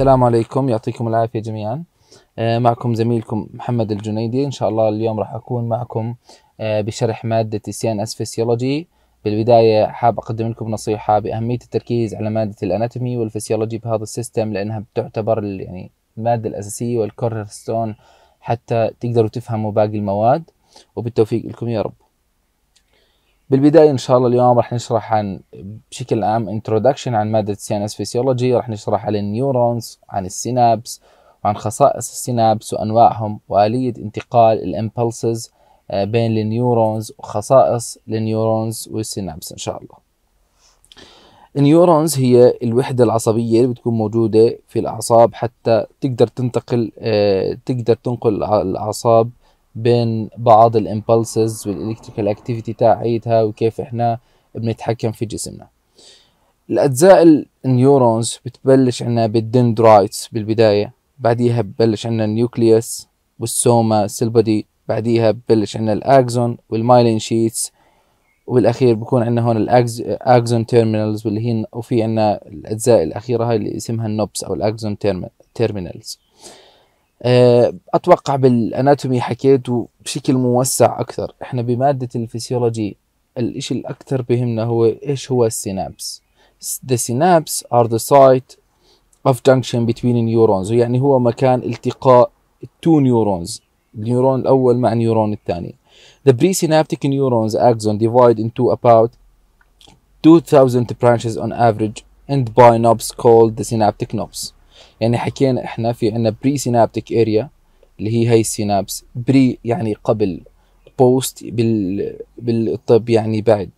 السلام عليكم يعطيكم العافية جميعا آه، معكم زميلكم محمد الجنيدي إن شاء الله اليوم راح أكون معكم آه، بشرح مادة ان أس فيسيولوجي بالبداية حاب أقدم لكم نصيحة بأهمية التركيز على مادة الأناتومي والفسيولوجي بهذا السيستم لأنها بتعتبر يعني المادة الأساسية والكورنر ستون حتى تقدروا تفهموا باقي المواد وبالتوفيق لكم يا رب بالبدايه ان شاء الله اليوم رح نشرح عن بشكل عام انتروداكشن عن ماده السي ان اس فيسيولوجي رح نشرح عن النيورونز عن السينابس وعن خصائص السينابس وانواعهم واليه انتقال الامبلسز آه، بين النيورونز وخصائص النيورونز والسينابس ان شاء الله النيورونز هي الوحدة العصبية اللي بتكون موجودة في الأعصاب حتى تقدر تنتقل آه، تقدر تنقل الأعصاب بين بعض الامبلسز والالكتريكال اكتيفيتي تاعيتها وكيف احنا بنتحكم في جسمنا الاجزاء النيورونز بتبلش عنا بالدندرايتس بالبدايه بعديها ببلش عنا النيوكليوس والسوما سيلبدي بعديها ببلش عنا الاكزون والمايلين شيتس وبالاخير بكون عندنا هون الاكزون تيرمينالز واللي هي وفي عندنا الاجزاء الاخيره هاي اللي اسمها النوبس او الاكزون تيرمينالز اتوقع بالاناتومي حكيته بشكل موسع اكثر احنا بماده الفسيولوجي الاشي الاكثر بهمنا هو ايش هو السينابس the synapse are the site of junction between neurons يعني هو مكان التقاء two neurons النيورون الاول مع النيورون الثاني the presynaptic neurons axon divide into about 2000 branches on average and by knobs called the synaptic knobs يعني حكينا احنا في عندنا بري سينابتيك اريا اللي هي هي السينابس بري يعني قبل بوست بال بالطب يعني بعد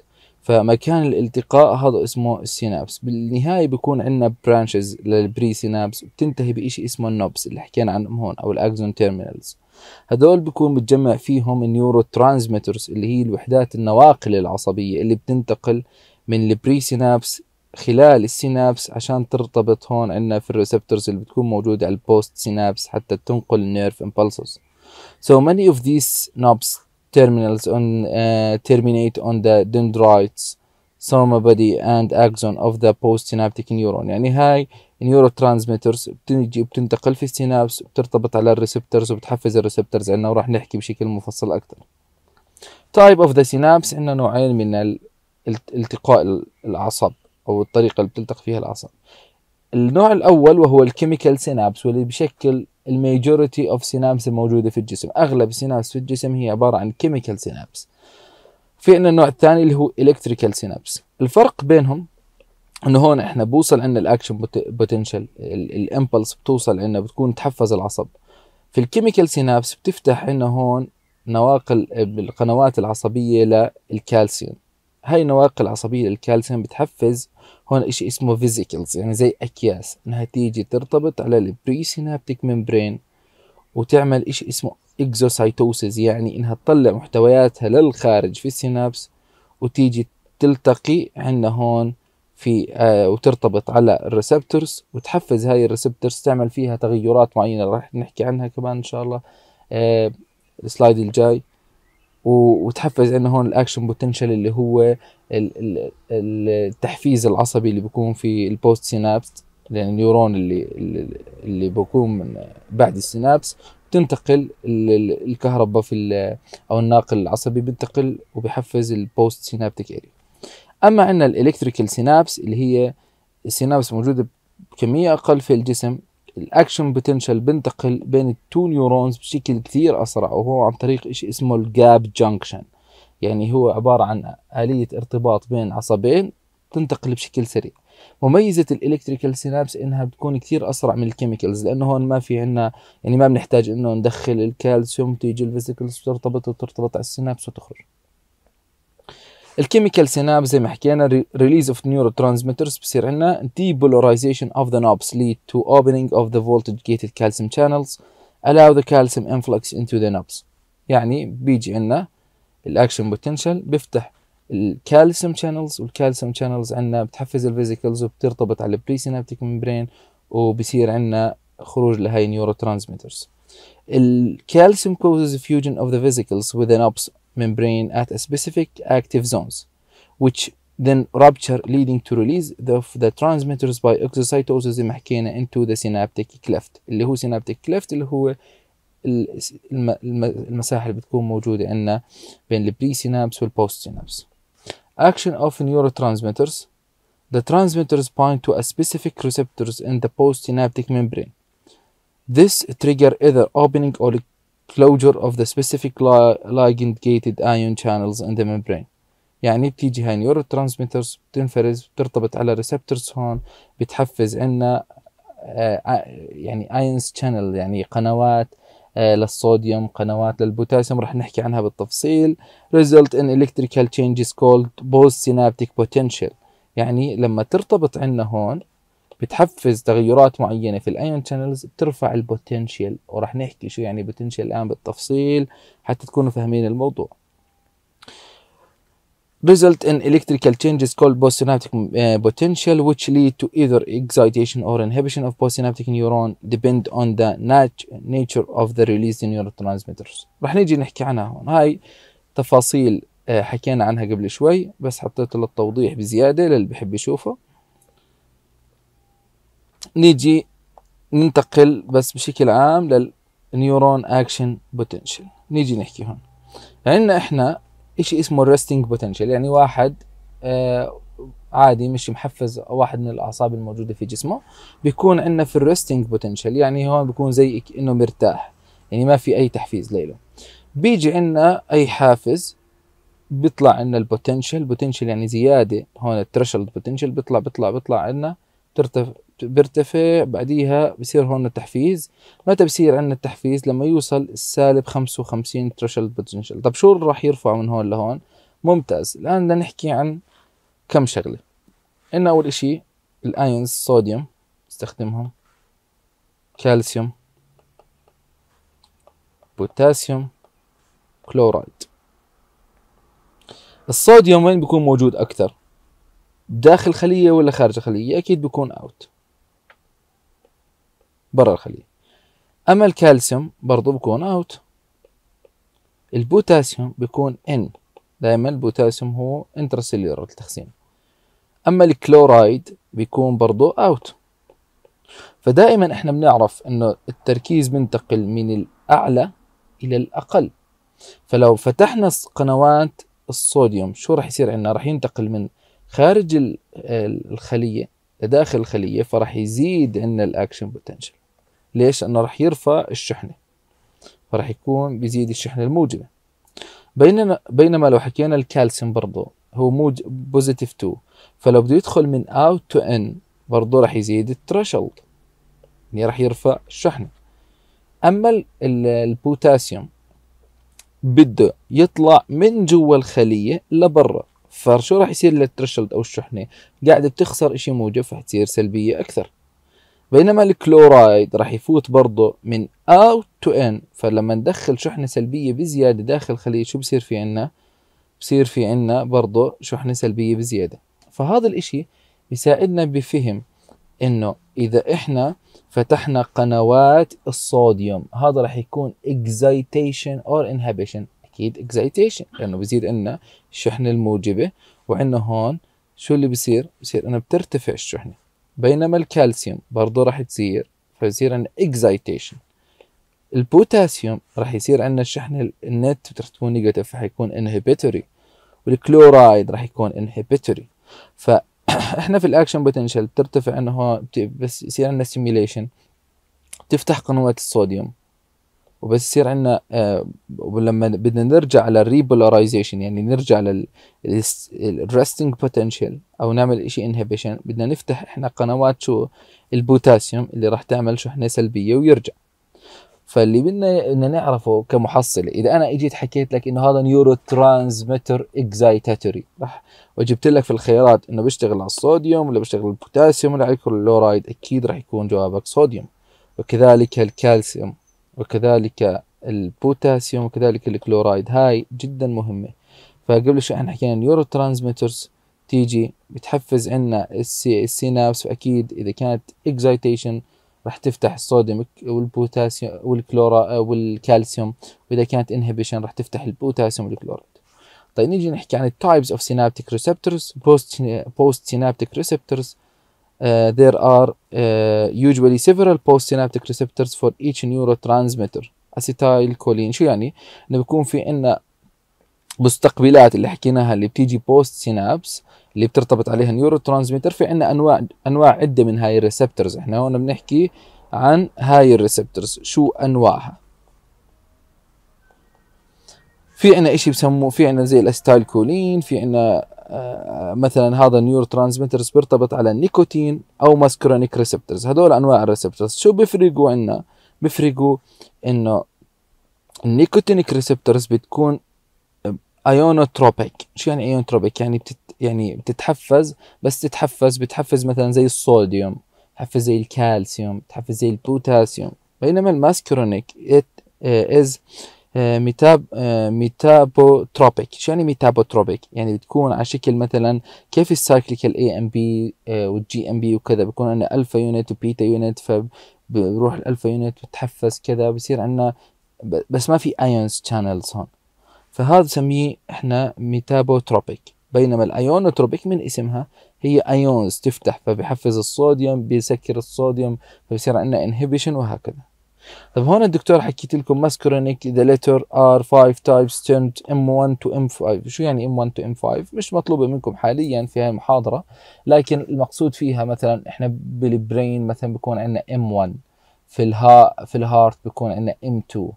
فمكان الالتقاء هذا اسمه السينابس بالنهاية بيكون عندنا برانشز للبري سينابس وبتنتهي بإشي اسمه النوبس اللي حكينا عنهم هون أو الأكزون تيرمينالز هدول بيكون متجمع فيهم النيورو ترانسميترز اللي هي الوحدات النواقل العصبية اللي بتنتقل من البري سينابس خلال السينابس عشان ترتبط هون عندنا في الريسبتورز اللي بتكون موجودة على البوست سينابس حتى تنقل النيرف impulses So many of these knobs terminals on uh, terminate on the dendrites soma body and axon of the postsynaptic neuron يعني هاي النيورو النيوروترانسميترز بتنجي بتنتقل في السينابس بترتبط على الريسبتورز وبتحفز الريسبتورز عندنا وراح نحكي بشكل مفصل اكثر type of the synapse عندنا نوعين من التقاء الاعصاب أو الطريقة اللي بتلتقي فيها الأعصاب النوع الأول وهو الكيميكال سينابس واللي بيشكل الميجوريتي اوف سينابس الموجودة في الجسم أغلب السينابس في الجسم هي عبارة عن كيميكال سينابس في عندنا النوع الثاني اللي هو الكتريكال سينابس الفرق بينهم انه هون احنا بوصل عندنا الاكشن بوتنشال الامبلس بتوصل عندنا بتكون تحفز العصب في الكيميكال سينابس بتفتح عندنا هون نواقل القنوات العصبيه للكالسيوم هاي النواقل العصبية للكالسيوم بتحفز هون إشي اسمه فيزيكلز يعني زي أكياس إنها تيجي ترتبط على البري سينابتيك ممبرين وتعمل إشي اسمه إكزوسايتوسيس يعني إنها تطلع محتوياتها للخارج في السينابس وتيجي تلتقي عندنا هون في آه وترتبط على الريسبتورز وتحفز هاي الريسبتورز تعمل فيها تغيرات معينة راح نحكي عنها كمان إن شاء الله آه السلايد الجاي وتحفز عندنا هون الاكشن بوتنشال اللي هو التحفيز العصبي اللي بيكون في البوست سينابس النيورون اللي اللي بيكون من بعد السينابس بتنتقل الكهرباء في او الناقل العصبي بينتقل وبحفز البوست سينابتيك اريا اما عندنا الالكتريكال سينابس اللي هي السينابس موجوده بكميه اقل في الجسم الاكشن بوتنشال بينتقل بين التو نيورونز بشكل كثير اسرع وهو عن طريق شيء اسمه الجاب جانكشن يعني هو عبارة عن آلية ارتباط بين عصبين تنتقل بشكل سريع مميزة الالكتريكال سينابس انها بتكون كثير اسرع من الكيميكالز لانه هون ما في عندنا يعني ما بنحتاج انه ندخل الكالسيوم تيجي الفيزيكلز ترتبط وترتبط على السينابس وتخرج الكيميكال سيناب زي ما حكينا ريليز اوف نيورو ترانسميترز بصير عندنا دي dePolarization اوف ذا نوبس ليد تو اوبننج اوف ذا فولتج جيتد كالسيوم شانلز allow the calcium influx into the knobs يعني بيجي عندنا الاكشن بوتنشال بيفتح الكالسيوم شانلز والكالسيوم شانلز عندنا بتحفز الفيزيكلز وبترتبط على البري سينابتيك ممبرين وبصير عندنا خروج لهي نيورو ترانسميترز الكالسيوم causes fusion of the vesicles with the knobs membrane at a specific active zones, which then rupture leading to release of the transmitters by exocytosis into the synaptic cleft اللي هو synaptic cleft اللي هو المساحة اللي بتكون موجودة عندنا بين البري سينابس والبوست سينابس. Action of neurotransmitters The transmitters bind to a specific receptors in the postsynaptic membrane. This trigger either opening or closure of the specific ligand-gated ion channels in the membrane يعني بتيجي هاي نيورو ترانسميترز بتنفرز بترتبط على ريسبتورز هون بتحفز عنا آه، آه، يعني ايونز شانل يعني قنوات آه، للصوديوم قنوات للبوتاسيوم رح نحكي عنها بالتفصيل result in electrical changes called post synaptic potential يعني لما ترتبط عنا هون بتحفز تغيرات معينه في الايون شانلز بترفع البوتنشيال وراح نحكي شو يعني بوتنشيال الان بالتفصيل حتى تكونوا فاهمين الموضوع result in electrical changes called postsynaptic uh, potential which lead to either excitation or inhibition of postsynaptic neuron depend on the nat nature of the released neurotransmitters رح نيجي نحكي عنها هون هاي تفاصيل آه، حكينا عنها قبل شوي بس حطيت للتوضيح بزيادة للي بحب يشوفه نيجي ننتقل بس بشكل عام للنيورون اكشن بوتنشال نيجي نحكي هون عندنا احنا شيء اسمه الريستنج بوتنشال يعني واحد آه عادي مش محفز واحد من الاعصاب الموجوده في جسمه بيكون عندنا في الريستنج بوتنشال يعني هون بيكون زي انه مرتاح يعني ما في اي تحفيز ليله بيجي عندنا اي حافز بيطلع عندنا البوتنشال بوتنشال يعني زياده هون الثريشولد بوتنشال بيطلع بيطلع بيطلع عندنا ترتفع بيرتفع بعديها بصير هون التحفيز متى بصير عندنا التحفيز لما يوصل السالب 55 تريشلد بوتنشال طب شو اللي راح يرفع من هون لهون ممتاز الان بدنا نحكي عن كم شغله ان اول شيء الايونز صوديوم استخدمهم كالسيوم بوتاسيوم كلورايد الصوديوم وين بيكون موجود اكثر داخل خلية ولا خارج خلية أكيد بيكون أوت برا الخلية أما الكالسيوم برضه بكون أوت البوتاسيوم بيكون إن دائما البوتاسيوم هو انترسيلير التخزين أما الكلورايد بيكون برضه أوت فدائما احنا بنعرف انه التركيز بينتقل من الاعلى الى الاقل فلو فتحنا قنوات الصوديوم شو راح يصير عندنا راح ينتقل من خارج الخليه لداخل الخليه فراح يزيد عندنا الاكشن بوتنشل ليش؟ لأنه رح يرفع الشحنة فرح يكون بيزيد الشحنة الموجبة بينما بينما لو حكينا الكالسيوم برضه هو موج بوزيتيف 2 فلو بده يدخل من اوت تو ان برضه رح يزيد الثريشولد يعني رح يرفع الشحنة اما البوتاسيوم بده يطلع من جوا الخلية لبرا فشو راح يصير للثريشولد او الشحنه؟ قاعده بتخسر إشي موجب فحتصير سلبيه اكثر. بينما الكلورايد راح يفوت برضه من اوت تو ان فلما ندخل شحنه سلبيه بزياده داخل الخليه شو بصير في عنا بصير في عنا برضه شحنه سلبيه بزياده فهذا الاشي بيساعدنا بفهم انه اذا احنا فتحنا قنوات الصوديوم هذا راح يكون excitation اور inhibition اكيد excitation لانه بزيد عندنا الشحنه الموجبه وعندنا هون شو اللي بصير بصير انه بترتفع الشحنه بينما الكالسيوم برضه راح تصير فيصير عندنا اكزايتيشن البوتاسيوم راح يصير عندنا الشحن النت راح تكون نيجاتيف فحيكون انهبيتوري والكلورايد راح يكون انهبيتوري فاحنا في الاكشن بوتنشال بترتفع انه بس يصير عندنا سيميليشن تفتح قنوات الصوديوم وبس يصير عندنا آه، ولما بدنا نرجع الريبولاريزيشن يعني نرجع للريستنج بوتنشال او نعمل شيء انهبيشن بدنا نفتح احنا قنوات شو البوتاسيوم اللي راح تعمل شحنه سلبيه ويرجع فاللي بدنا بدنا نعرفه كمحصله اذا انا اجيت حكيت لك انه هذا نيورو ترانسميتر اكزايتاتوري راح وجبت لك في الخيارات انه بيشتغل على الصوديوم ولا بيشتغل على البوتاسيوم ولا على الكلورايد اكيد راح يكون جوابك صوديوم وكذلك الكالسيوم وكذلك البوتاسيوم وكذلك الكلورايد هاي جدا مهمة فقبل شوي احنا حكينا النيورو ترانسميترز تيجي بتحفز عنا السي السينابس واكيد إذا كانت اكزايتيشن راح تفتح الصوديوم والبوتاسيوم والكلورا والكالسيوم وإذا كانت انهبيشن راح تفتح البوتاسيوم والكلورايد طيب نيجي نحكي عن التايبس اوف سينابتيك ريسبتورز بوست سينابتيك ريسبتورز Uh, there are uh, usually several postsynaptic receptors for each neurotransmitter acetylcholine شو يعني انه بيكون في عنا مستقبلات اللي حكيناها اللي بتيجي بوست سينابس اللي بترتبط عليها نيورو ترانسميتر في عنا انواع انواع عده من هاي الريسبترز احنا هون بنحكي عن هاي الريسبترز شو انواعها في عنا اشي بسموه في عنا زي الاستايل كولين في عنا آه، مثلا هذا النيور ترانسميترز بيرتبط على النيكوتين او ماسكرونيك ريسبترز هذول انواع الريسبترز شو بيفرقوا عنا بيفرقوا انه النيكوتينيك ريسبترز بتكون ايونوتروبيك شو يعني ايونوتروبيك يعني بتت يعني بتتحفز بس تتحفز بتحفز مثلا زي الصوديوم بتحفز زي الكالسيوم بتحفز زي البوتاسيوم بينما الماسكرونيك it is آه، ميتاب آه، ميتابوتروبيك شو يعني ميتابوتروبيك يعني بتكون على شكل مثلا كيف السايكليكال اي ام بي والجي ام بي وكذا بكون عندنا الفا يونت وبيتا يونت فبروح الالفا يونت بتحفز كذا بصير عندنا بس ما في ايونز شانلز هون فهذا نسميه احنا ميتابوتروبيك بينما الايونوتروبيك من اسمها هي ايونز تفتح فبحفز الصوديوم بيسكر الصوديوم فبصير عندنا انهبيشن وهكذا طب هون الدكتور حكيت لكم ماسكرونيك اذا لتر ار 5 تايبس تيرند ام 1 تو ام 5 شو يعني ام 1 تو ام 5 مش مطلوبه منكم حاليا في هاي المحاضره لكن المقصود فيها مثلا احنا بالبرين مثلا بكون عندنا ام 1 في الها في الهارت بكون عندنا ام 2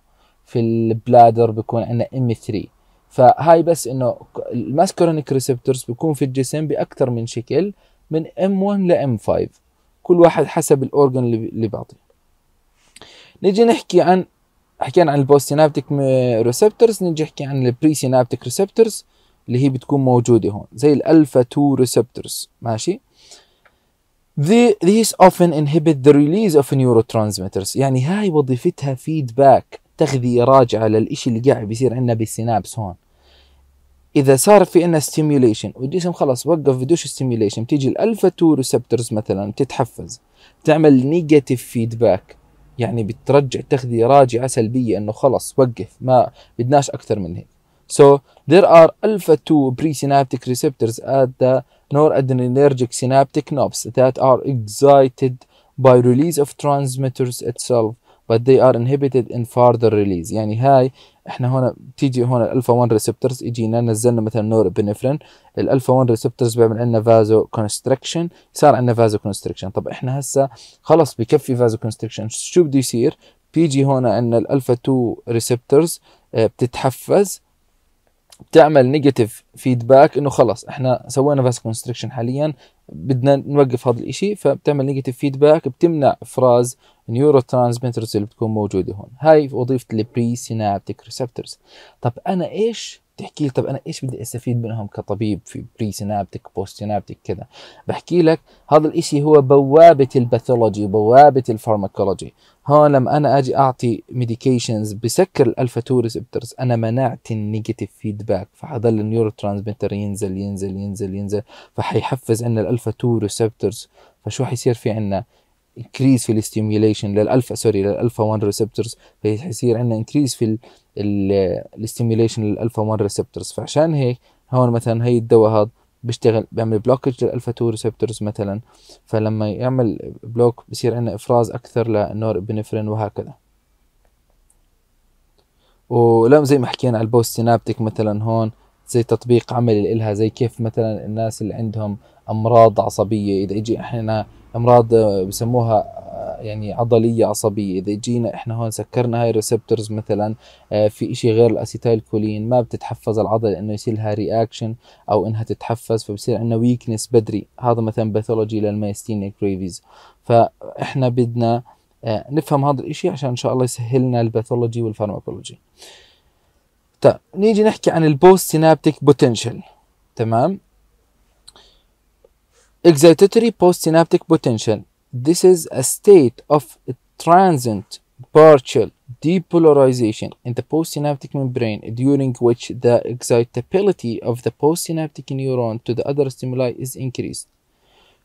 في البلادر بكون عندنا ام 3 فهاي بس انه الماسكرونيك ريسبتورز بكون في الجسم باكثر من شكل من ام 1 لام 5 كل واحد حسب الاورجن اللي, بيعطيه نجي نحكي عن حكينا عن البوست سينابتيك ريسبتورز نجي نحكي عن البري سينابتيك ريسبتورز اللي هي بتكون موجوده هون زي الالفا 2 ريسبتورز ماشي The, these often inhibit the release of neurotransmitters يعني هاي وظيفتها فيدباك تغذية راجعة للإشي اللي قاعد بيصير عندنا بالسينابس هون إذا صار في عندنا ستيميوليشن والجسم خلص وقف بدوش ستيميوليشن بتيجي الألفا 2 ريسبتورز مثلا بتتحفز تعمل نيجاتيف فيدباك يعني بترجع تاخذي راجعه سلبيه انه خلص وقف ما بدناش اكثر من هيك So there are alpha 2 presynaptic receptors at the noradrenergic synaptic knobs that are excited by release of transmitters itself but they are inhibited in further release يعني هاي احنا هنا بتيجي هنا الالفا 1 ريسبتورز يجينا نزلنا مثلا نور بنفرين الالفا 1 ريسبتورز بيعمل عندنا فازو كونستركشن صار عندنا فازو كونستركشن طب احنا هسه خلص بكفي فازو كونستركشن شو بده يصير بيجي هنا عندنا الالفا 2 ريسبتورز آه، بتتحفز بتعمل نيجاتيف فيدباك انه خلص احنا سوينا فاز كونستركشن حاليا بدنا نوقف هذا الشيء فبتعمل نيجاتيف فيدباك بتمنع افراز نيورو ترانسميترز اللي بتكون موجوده هون هاي وظيفه البري سينابتيك ريسبتورز طب انا ايش تحكي لي طب انا ايش بدي استفيد منهم كطبيب في بري سينابتك بوست سينابتك كذا بحكي لك هذا الاشي هو بوابه الباثولوجي بوابه الفارماكولوجي هون لما انا اجي اعطي ميديكيشنز بسكر الالفا 2 ريسبتورز انا منعت النيجاتيف فيدباك فحضل النيورو ترانسميتر ينزل ينزل ينزل ينزل فحيحفز عندنا الالفا 2 ريسبتورز فشو حيصير في عندنا increase في الاستيميوليشن للالفا سوري للالفا 1 ريسبتورز فيصير عندنا increase في الاستيميوليشن للالفا 1 ريسبتورز فعشان هيك هون مثلا هي الدواء هذا بيشتغل بيعمل بلوكج للالفا 2 ريسبتورز مثلا فلما يعمل بلوك بصير عندنا افراز اكثر للنوربينفرين وهكذا ولم زي ما حكينا على البوست سينابتيك مثلا هون زي تطبيق عملي لها زي كيف مثلا الناس اللي عندهم امراض عصبيه اذا اجي احنا امراض بسموها آه، يعني عضلية عصبية إذا جينا إحنا هون سكرنا هاي الريسبتورز مثلا آه، في إشي غير الأسيتايلكولين ما بتتحفز العضلة إنه يصير لها رياكشن أو إنها تتحفز فبصير عندنا ويكنس بدري هذا مثلا باثولوجي للمايستينيك كريفيز فإحنا بدنا آه، نفهم هذا الإشي عشان إن شاء الله يسهل لنا الباثولوجي والفارماكولوجي طيب نيجي نحكي عن البوست سينابتيك بوتنشل تمام Excitatory postsynaptic potential. This is a state of transient partial depolarization in the postsynaptic membrane during which the excitability of the postsynaptic neuron to the other stimuli is increased.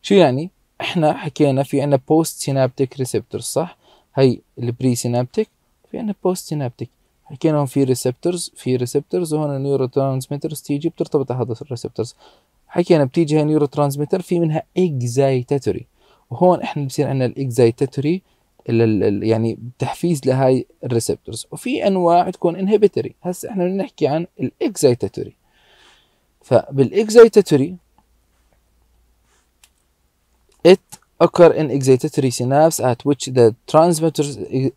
شو يعني؟ احنا حكينا في عنا postsynaptic receptors صح؟ هاي البري synaptic في عنا postsynaptic حكينا في receptors في receptors وهون neurotransmitters تيجي بترتبط على هذا الريسبتورز حكينا بتيجي هاي نيورو ترانسميتر في منها اكزايتاتوري وهون احنا بصير عندنا الاكزايتاتوري يعني تحفيز لهاي الريسبتورز وفي انواع تكون انهبيتوري هسه احنا بدنا نحكي عن الاكزايتاتوري فبالاكزايتاتوري it occur in excitatory synapse at which the transmitter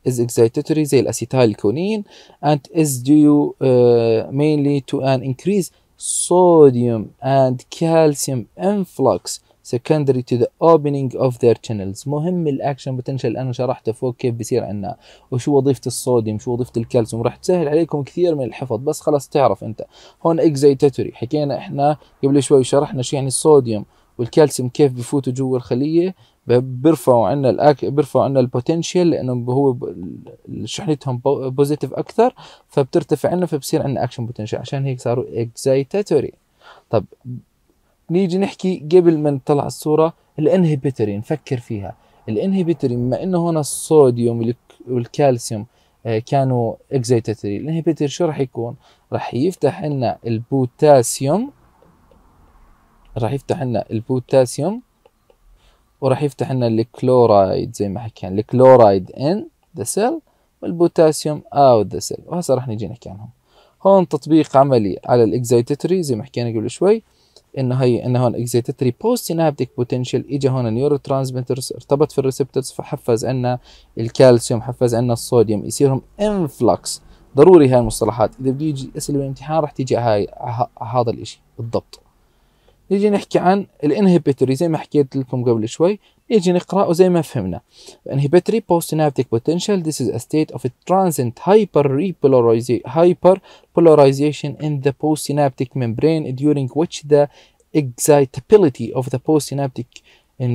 is excitatory زي الاسيتالكونين and is due uh, mainly to an increase sodium and calcium influx secondary to the opening of their channels مهم الاكشن بوتنشال انا شرحته فوق كيف بيصير عندنا وشو وظيفه الصوديوم شو وظيفه الكالسيوم راح تسهل عليكم كثير من الحفظ بس خلاص تعرف انت هون اكزيتاتوري حكينا احنا قبل شوي شرحنا شو يعني الصوديوم والكالسيوم كيف بفوتوا جوا الخليه بيرفعوا عنا الأك... بيرفعوا عنا البوتنشال لانه هو شحنتهم بوزيتيف اكثر فبترتفع عنا فبصير عنا اكشن بوتنشال عشان هيك صاروا اكزايتاتوري طب نيجي نحكي قبل ما نطلع الصوره الانهبيتوري نفكر فيها الانهبيتوري بما انه هنا الصوديوم والكالسيوم آه، كانوا اكزايتاتوري الانهبيتوري شو راح يكون راح يفتح لنا البوتاسيوم راح يفتح لنا البوتاسيوم وراح يفتح لنا الكلورايد زي ما حكينا الكلورايد ان ذا سيل والبوتاسيوم اوت ذا سيل وهسه راح نجي نحكي عنهم هون تطبيق عملي على الاكزايتاتوري زي ما حكينا قبل شوي انه هي انه هون اكزيتاتري بوست سينابتيك بوتنشال اجى هون نيورو ترانسميترز ارتبط في الريسبتورز فحفز عنا الكالسيوم حفز عنا الصوديوم يصيرهم انفلكس ضروري هاي المصطلحات اذا بده يجي اسئله بالامتحان راح تيجي هاي هذا الشيء بالضبط نيجي نحكي عن الانهبيتوري زي ما حكيت لكم قبل شوي نيجي نقراه زي ما فهمنا inhibitory postsynaptic potential this is a state of a transient hyper hyperpolarization in the postsynaptic membrane during which the excitability of the postsynaptic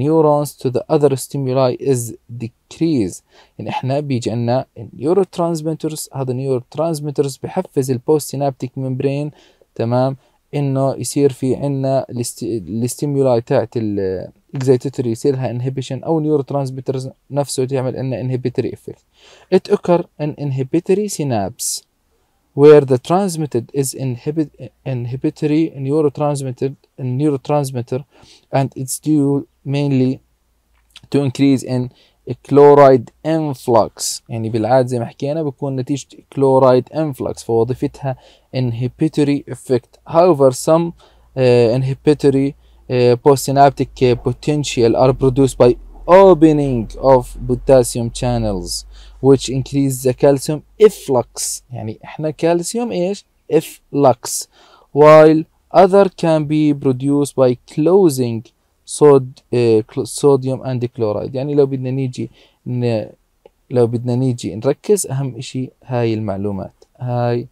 neurons to the other stimuli is decreased يعني احنا بيجي عندنا neurotransmitters هذا neurotransmitters بحفز البوست سينابتيك membrane تمام انه يصير في عندنا الستيمولاي تاعت الاكزيتاتوري يصير لها انهبيشن او نيورو ترانسميترز نفسه تعمل لنا انهبيتوري افكت it occur an inhibitory synapse where the transmitted is inhibit inhibitory neurotransmitter neurotransmitter and it's due mainly to increase in كلورايد انفلكس يعني بالعاده زي ما حكينا بتكون نتيجه كلورايد انفلكس فوظيفتها inhibitory effect however some uh, inhibitory uh, postsynaptic uh, potential are produced by opening of potassium channels which increase the calcium influx. يعني احنا calcium ايش influx. while other can be produced by closing صود إيه، صوديوم اند كلورايد يعني لو بدنا نيجي ن... لو بدنا نيجي نركز اهم اشي هاي المعلومات هاي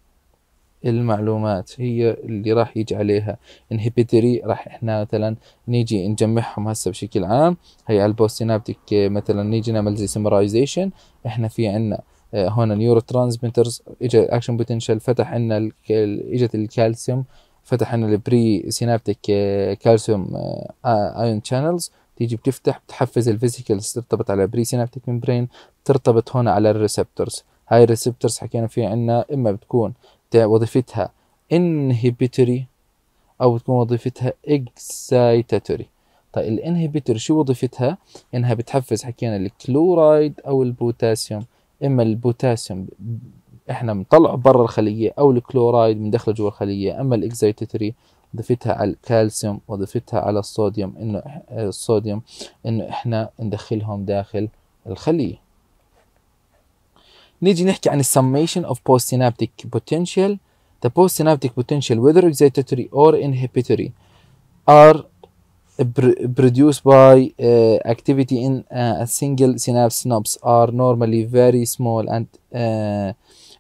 المعلومات هي اللي راح يجي عليها انهبيتري راح احنا مثلا نيجي نجمعهم هسه بشكل عام هي على البوستينابتيك إيه، مثلا نيجي نعمل زي سمرايزيشن احنا في عنا إيه، هون نيورو ترانسميترز اجى اكشن بوتنشال فتح عنا اجت الكالسيوم فتح البري سينابتيك كالسيوم ايون شانلز تيجي بتفتح بتحفز الفيزيكلز ترتبط على البري سينابتيك ممبرين ترتبط هون على الريسبتورز هاي الريسبتورز حكينا فيها عنا اما بتكون وظيفتها انهبيتوري او بتكون وظيفتها اكسايتاتوري طيب الانهبيتوري شو وظيفتها انها بتحفز حكينا الكلورايد او البوتاسيوم اما البوتاسيوم احنا بنطلع برا الخليه او الكلورايد داخل جوا الخليه اما الاكزايت ضفتها على الكالسيوم وضفتها على الصوديوم انه آه، الصوديوم انه احنا ندخلهم داخل الخليه نيجي نحكي عن السميشن اوف بوست سينابتيك بوتنشال the postsynaptic potential whether excitatory or inhibitory are produced by uh, activity in uh, a single synapse knobs are normally very small and uh,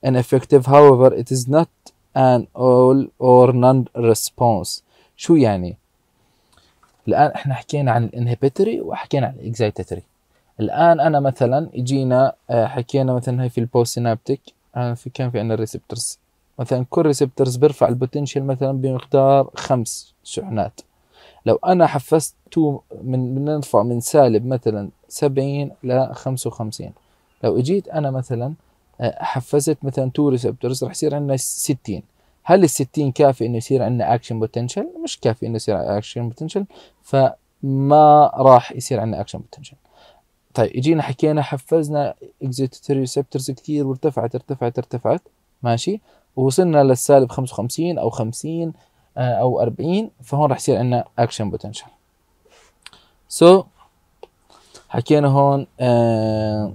effective however it is not an all or none response شو يعني الآن احنا حكينا عن الانهبيتري وحكينا عن الاكزايتاتري الآن أنا مثلا اجينا آه، حكينا مثلا هي في البوستينابتيك آه، في كان في عندنا الريسبترز مثلا كل ريسبترز بيرفع البوتنشل مثلا بمقدار خمس شحنات لو انا حفزت تو من بنرفع من سالب مثلا سبعين ل وخمسين لو اجيت انا مثلا حفزت مثلا تو ريسبتورز رح يصير عندنا 60 هل ال 60 كافي انه يصير عندنا اكشن بوتنشل؟ مش كافي انه يصير اكشن بوتنشل فما راح يصير عندنا اكشن بوتنشل. طيب اجينا حكينا حفزنا اكزيتوري ريسبتورز كثير وارتفعت ارتفعت ارتفعت ماشي ووصلنا للسالب 55 او 50 آه، او 40 فهون راح يصير عندنا اكشن بوتنشل. سو حكينا هون آه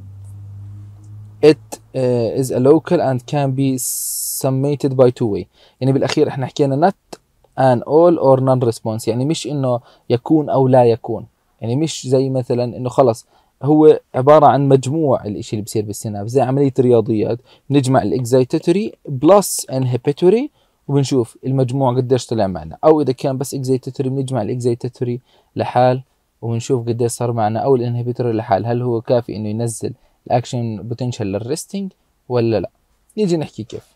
it uh, is a local and can be summated by two way يعني بالاخير احنا حكينا not an all or non response يعني مش انه يكون او لا يكون يعني مش زي مثلا انه خلص هو عبارة عن مجموع الإشي اللي بصير بالسيناب زي عملية الرياضيات بنجمع الإكزايتاتوري بلس انهبيتوري وبنشوف المجموع قديش طلع معنا أو إذا كان بس إكزايتاتوري بنجمع الإكزايتاتوري لحال وبنشوف قديش صار معنا أو الانهبيتوري لحال هل هو كافي إنه ينزل الاكشن بوتنشال للريستنج ولا لا نيجي نحكي كيف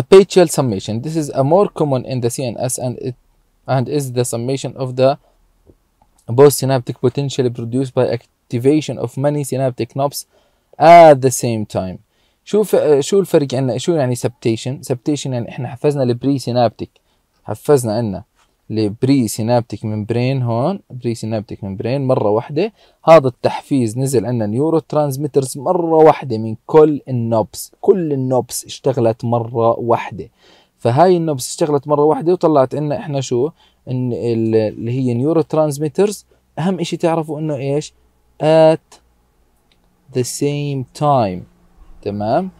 patial summation. This is a more common in the CNS and it and is the summation of the postsynaptic potential produced by activation of many synaptic knobs at the same time. شو شو الفرق عندنا شو يعني سبتيشن؟ سبتيشن يعني احنا حفزنا البري سينابتيك حفزنا عندنا لبري سينابتيك ممبرين هون بري سينابتيك ممبرين مره واحده هذا التحفيز نزل عندنا نيورو ترانسميترز مره واحده من كل النوبس كل النوبس اشتغلت مره واحده فهاي النوبس اشتغلت مره واحده وطلعت عنا احنا شو ان اللي هي نيورو ترانسميترز اهم شيء تعرفوا انه ايش at the same time تمام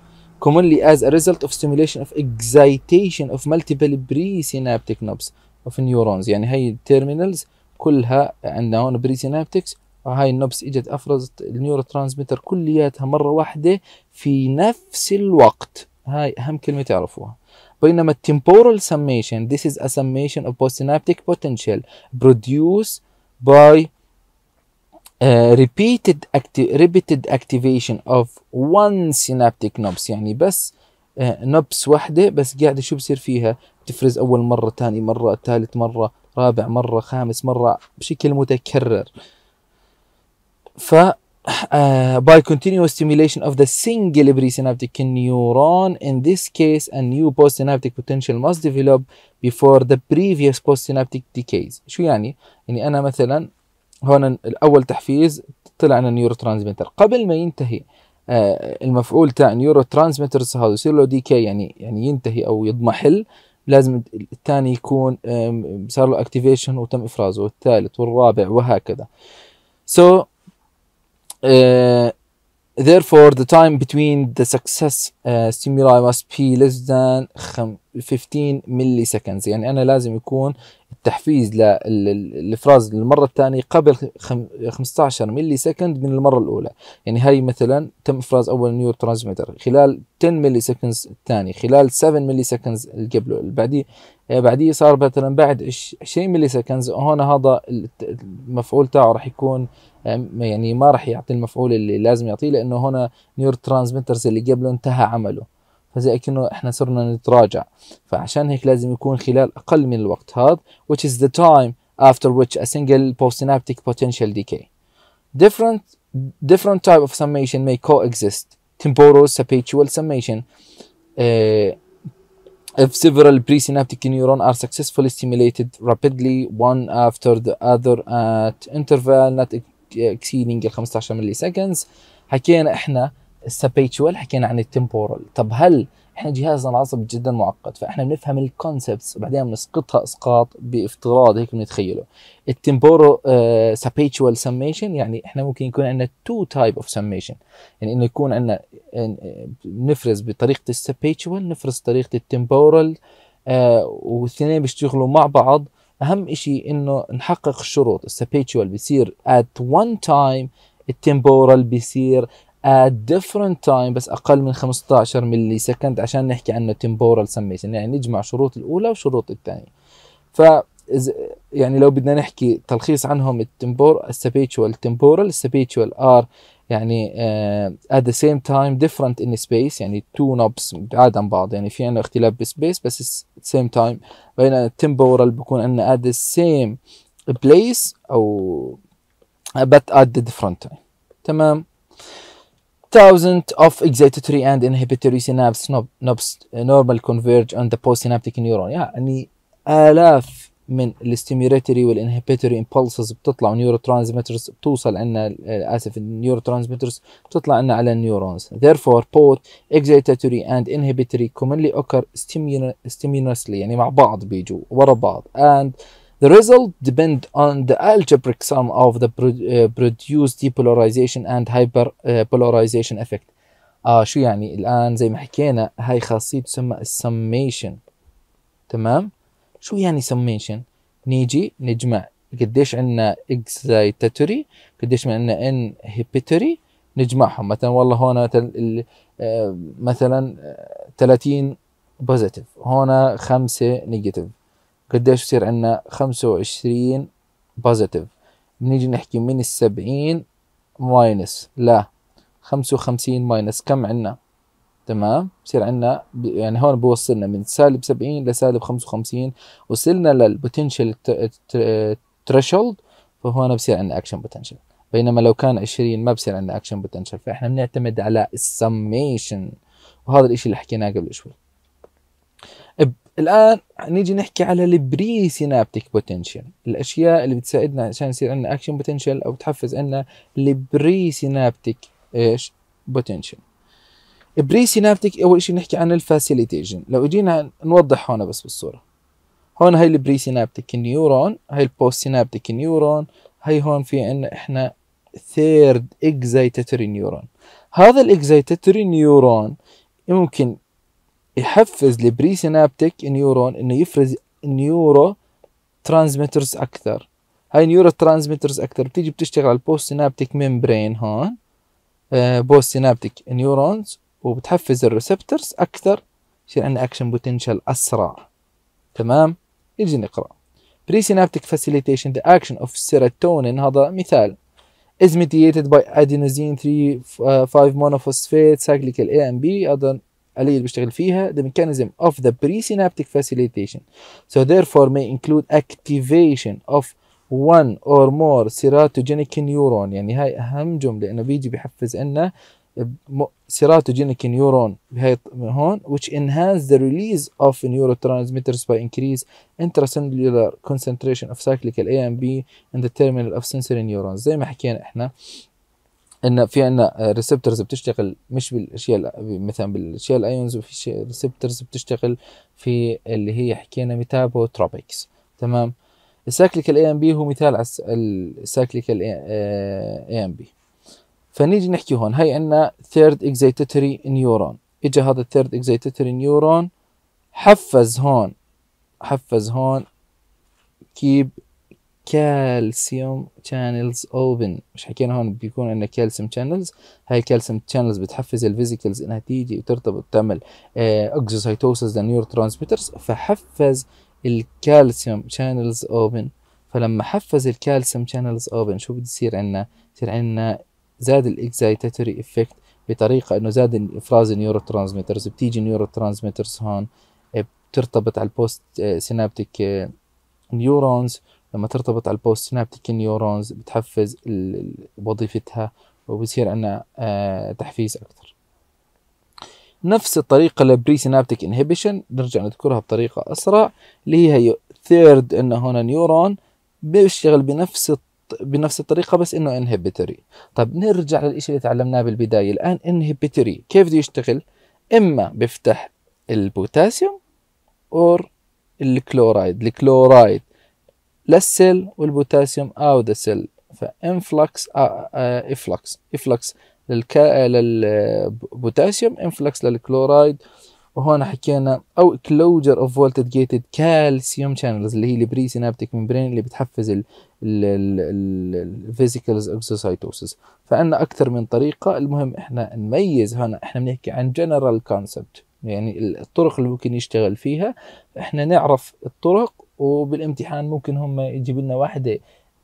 commonly as a result of stimulation of excitation of multiple presynaptic knobs اوف نيورونز يعني هاي التيرمينالز كلها عندنا هون بري سينابتكس هاي النبس اجت افرزت النيورو ترانسميتر كلياتها مره واحده في نفس الوقت هاي اهم كلمه تعرفوها بينما التمبورال summation this is a summation of postsynaptic potential produced by uh, repeated acti repeated activation of one synaptic nubs يعني بس uh, نبس واحدة بس قاعدة شو بصير فيها تفرز أول مرة ثاني مرة ثالث مرة رابع مرة خامس مرة بشكل متكرر ف Uh, by continuous stimulation of the single presynaptic neuron in this case a new postsynaptic potential must develop before the previous postsynaptic decays شو يعني يعني انا مثلا هون الاول تحفيز طلع لنا نيورو قبل ما ينتهي آه، المفعول تاع نيورو هذا يصير له ديكي يعني يعني ينتهي او يضمحل لازم الثاني يكون صار له اكتيفيشن وتم افرازه والثالث والرابع وهكذا so uh, therefore the time between the success uh, stimuli must be less than 15 ملي سكندز يعني انا لازم يكون التحفيز للافراز للمره الثانيه قبل 15 ملي سكند من المره الاولى يعني هي مثلا تم افراز اول نيور ترانسميتر خلال 10 ملي سكندز الثاني خلال 7 ملي سكندز اللي قبله اللي بعديه بعديه صار مثلا بعد 20 ملي سكندز هون هذا المفعول تاعه راح يكون يعني ما راح يعطي المفعول اللي لازم يعطيه لانه هنا نيور ترانسميترز اللي قبله انتهى عمله فزي كأنه إحنا صرنا نتراجع فعشان هيك لازم يكون خلال أقل من الوقت هذا which is the time after which a single postsynaptic potential decay. Different different type of summation may coexist. temporal Temporosapitual summation. Uh, if several presynaptic neurons are successfully stimulated rapidly one after the other at interval not exceeding 15 milliseconds حكينا احنا السبيتشوال حكينا عن التمبورال طب هل احنا جهازنا العصبي جدا معقد فاحنا بنفهم الكونسبتس وبعدين بنسقطها اسقاط بافتراض هيك بنتخيله التمبورو آه، سبيتشوال سميشن يعني احنا ممكن يكون عندنا تو تايب اوف سميشن يعني انه يكون عندنا آه، نفرز بطريقه السبيتشوال نفرز طريقه التمبورال آه والاثنين بيشتغلوا مع بعض اهم شيء انه نحقق الشروط السبيتشوال بيصير ات وان تايم التمبورال بيصير at different time بس اقل من 15 ملي سكند عشان نحكي عنه temporal summation يعني نجمع شروط الاولى وشروط الثانيه ف يعني لو بدنا نحكي تلخيص عنهم التمبور السبيتشوال temporal السبيتشوال ار يعني uh, at the same time different in space يعني two knobs بعاد عن بعض يعني في عندنا اختلاف بسبيس بس at the same time بينما temporal بكون عندنا at the same place او but at the different time تمام thousand of excitatory and inhibitory synapse knobs normal converge on the postsynaptic neuron يعني آلاف من الاستيميريتري والانهبيتوري امبولسز بتطلع نيورو ترانسميترز بتوصل عنا اسف النيورو ترانسميترز بتطلع عنا على النيورونز therefore both excitatory and inhibitory commonly occur stimulus stimulus يعني مع بعض بيجوا ورا بعض and The result depend on the algebraic sum of the pro uh, produced depolarization and hyperpolarization uh, effect. آه شو يعني الآن زي ما حكينا هاي خاصية تسمى summation. تمام؟ شو يعني summation؟ نيجي نجمع قديش عندنا excitatory قديش عندنا inhibitory نجمعهم مثلا والله هون مثلا مثلا 30 positive هون 5 negative قديش بصير عندنا 25 بوزيتيف بنيجي نحكي من السبعين ماينس لا 55 ماينس كم عندنا تمام بصير عندنا يعني هون بوصلنا من سالب 70 لسالب 55 وصلنا للبوتنشال تريشولد فهون بصير عندنا اكشن بوتنشال بينما لو كان 20 ما بصير عندنا اكشن بوتنشال فاحنا بنعتمد على السميشن وهذا الاشي اللي حكيناه قبل شوي الان نيجي نحكي على البري سينابتيك بوتنشال الاشياء اللي بتساعدنا عشان يصير عندنا اكشن بوتنشال او بتحفز عندنا البري سينابتيك ايش بوتنشال البري سينابتيك اول شيء نحكي عن الفاسيليتيشن لو اجينا نوضح هون بس بالصوره هون هاي البري سينابتيك نيورون هاي البوست سينابتيك نيورون هاي هون في عندنا احنا ثيرد اكزايتاتوري نيورون هذا الاكزايتاتوري نيورون ممكن يحفز البري سينابتيك نيورون انه يفرز نيورو ترانسميترز اكثر هاي نيورو ترانسميترز اكثر بتيجي بتشتغل على البوست سينابتيك ميمبرين هون آه، بوست سينابتيك نيورونز وبتحفز الريسبترز اكثر يصير عندنا اكشن بوتنشال اسرع تمام نجي نقرا بري سينابتيك فاسيليتيشن ذا اكشن اوف سيروتونين هذا مثال is mediated by adenosine 3 5 آه، monophosphate cyclical A and B other الاليه اللي بيشتغل فيها the mechanism of the presynaptic facilitation so therefore may include activation of one or more serotonergic neuron يعني هاي اهم جمله انه بيجي بيحفز عنا serotonergic neuron بهاي هون which enhance the release of neurotransmitters by increase intracellular concentration of cyclic AMP in the terminal of sensory neurons زي ما حكينا احنا ان في عندنا ريسبتورز بتشتغل مش بالاشياء مثلا بالاشياء الايونز وفي ريسبتورز بتشتغل في اللي هي حكينا ميتابوتروبكس تمام السايكليكال اي ام بي هو مثال على السايكليكال اي ام بي فنيجي نحكي هون هاي عندنا ثيرد اكزيتاتوري نيورون اجى هذا الثيرد اكزيتاتوري نيورون حفز هون حفز هون كيب كالسيوم شانلز اوبن مش حكينا هون بيكون عندنا كالسيوم شانلز هاي الكالسيوم شانلز بتحفز الفيزيكلز انها تيجي وترتبط تعمل اوكسيسايتوسز لنيور ترانسميترز فحفز الكالسيوم شانلز اوبن فلما حفز الكالسيوم شانلز اوبن شو بده يصير عندنا يصير عندنا زاد الاكزايتاتوري افكت بطريقه انه زاد افراز النيورو ترانسميترز بتيجي نيورو ترانسميترز هون آه، بترتبط على البوست سينابتيك نيورونز لما ترتبط على البوست سينابتيك نيورونز بتحفز وظيفتها وبصير عندنا آه، تحفيز أكثر نفس الطريقة للبري سينابتيك انهبيشن نرجع نذكرها بطريقة أسرع اللي هي ثيرد إنه هنا نيورون بيشتغل بنفس بنفس الطريقة بس إنه انهبيتوري طب نرجع للإشي اللي تعلمناه بالبداية الآن انهبيتوري كيف بده يشتغل إما بيفتح البوتاسيوم أور الكلورايد الكلورايد للسل والبوتاسيوم او ذا سيل فانفلكس آه، آه، افلكس افلكس للكا... للبوتاسيوم انفلكس للكلورايد وهون حكينا او كلوجر اوف فولتد جيتد كالسيوم شانلز اللي هي البري سينابتيك ممبرين اللي بتحفز الفيزيكالز اكسوسايتوسيس فعندنا اكثر من طريقه المهم احنا نميز هنا احنا بنحكي عن جنرال كونسبت يعني الطرق اللي ممكن يشتغل فيها احنا نعرف الطرق وبالامتحان ممكن هم يجيب لنا واحده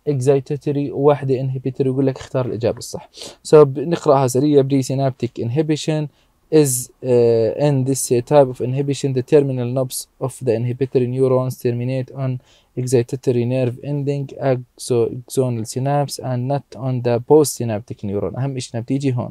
اكزايتاتوري وواحده انهبيتوري ويقول لك اختار الاجابه الصح سو so, بنقراها سريع بري سينابتيك انهبيشن is uh, in this type of inhibition the terminal knobs of the inhibitory neurons terminate on excitatory nerve ending axonal synapse and not on the postsynaptic neuron اهم شيء بتيجي هون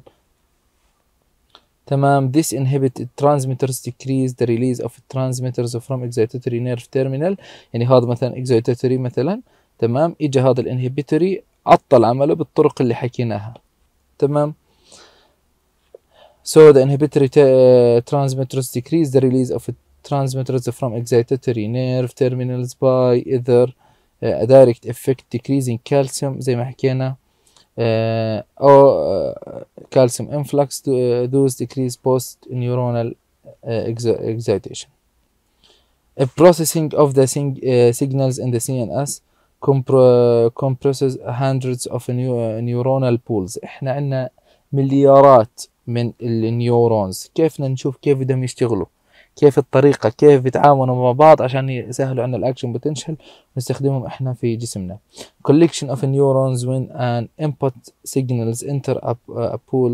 تمام this inhibit transmitters decrease the release of transmitters from excitatory nerve terminal يعني هذا مثلا excitatory مثلا تمام اجى هذا الانهبيتوري عطل عمله بالطرق اللي حكيناها تمام so the inhibitory transmitters decrease the release of transmitters from excitatory nerve terminals by either a direct effect decreasing calcium زي ما حكينا or calcium influx to, uh, those decrease post neuronal excitation. A processing of the signals in the CNS compr compresses hundreds of new neuronal pools. احنا عندنا مليارات من النيورونز كيف نشوف كيف بدهم يشتغلوا كيف الطريقة كيف بيتعاونوا مع بعض عشان يسهلوا عنا الأكشن بوتنشال نستخدمهم إحنا في جسمنا collection of neurons when an input signals enter a, a pool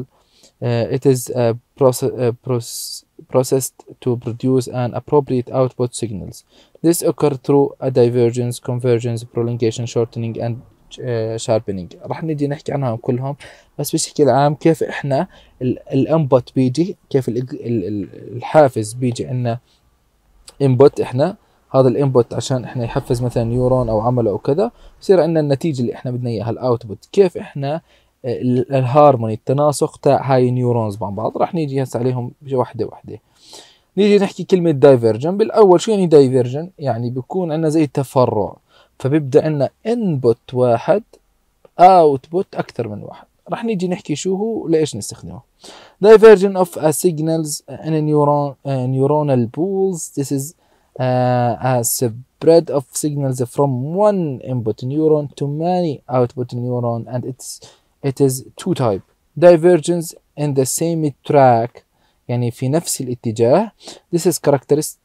uh, it is a process, a process, processed to produce an appropriate output signals this occur through a divergence convergence prolongation shortening and شاربنينج آه، راح نجي نحكي عنهم كلهم بس بشكل عام كيف احنا الانبوت بيجي كيف الحافز بيجي عندنا انبوت احنا هذا الانبوت عشان احنا يحفز مثلا نيورون او عمله او كذا بصير عندنا النتيجه اللي احنا بدنا اياها الاوتبوت كيف احنا الهارموني التناسق تاع هاي النيورونز مع بعض راح نيجي هسه عليهم وحده وحده نيجي نحكي كلمة دايفرجن بالأول شو يعني دايفرجن يعني بيكون عندنا زي تفرع فبيبدا لنا انبوت واحد اوتبوت اكثر من واحد راح نيجي نحكي شو هو ليش نستخدمه divergence of a signals in a neuron uh, neuronal pools this is uh, a spread of signals from one input neuron to many output neuron and it's it is two type divergence in the same track يعني في نفس الاتجاه this is characteristic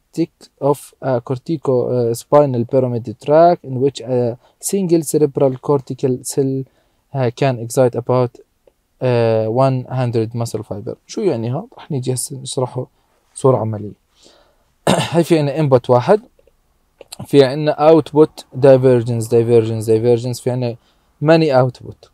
of a corticospinal pyramid tract in which a single cerebral cortical cell uh, can excite about uh, 100 muscle fiber شو يعني هذا؟ رح نيجي هسه نشرحه صورة عملية هاي في عنا input واحد في عنا output divergence divergence divergence في عنا many output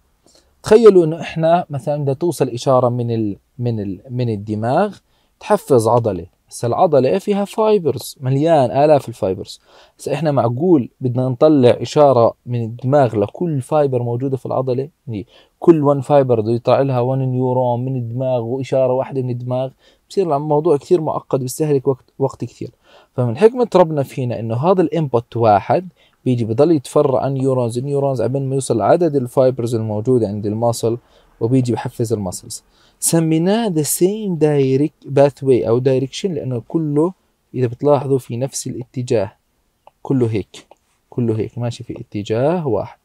تخيلوا انه احنا مثلا بدها توصل اشارة من ال من ال من الدماغ تحفز عضلة هسه العضلة فيها فايبرز مليان آلاف الفايبرز بس إحنا معقول بدنا نطلع إشارة من الدماغ لكل فايبر موجودة في العضلة يعني كل ون فايبر بده يطلع لها ون نيورون من الدماغ وإشارة واحدة من الدماغ بصير الموضوع كثير معقد بيستهلك وقت وقت كثير فمن حكمة ربنا فينا إنه هذا الإنبوت واحد بيجي بضل يتفرع عن نيورونز نيورونز عبين ما يوصل عدد الفايبرز الموجودة عند الماسل وبيجي بحفز الماسلز سميناه ذا سيم دايركت باث واي او دايركشن لانه كله اذا بتلاحظوا في نفس الاتجاه كله هيك كله هيك ماشي في اتجاه واحد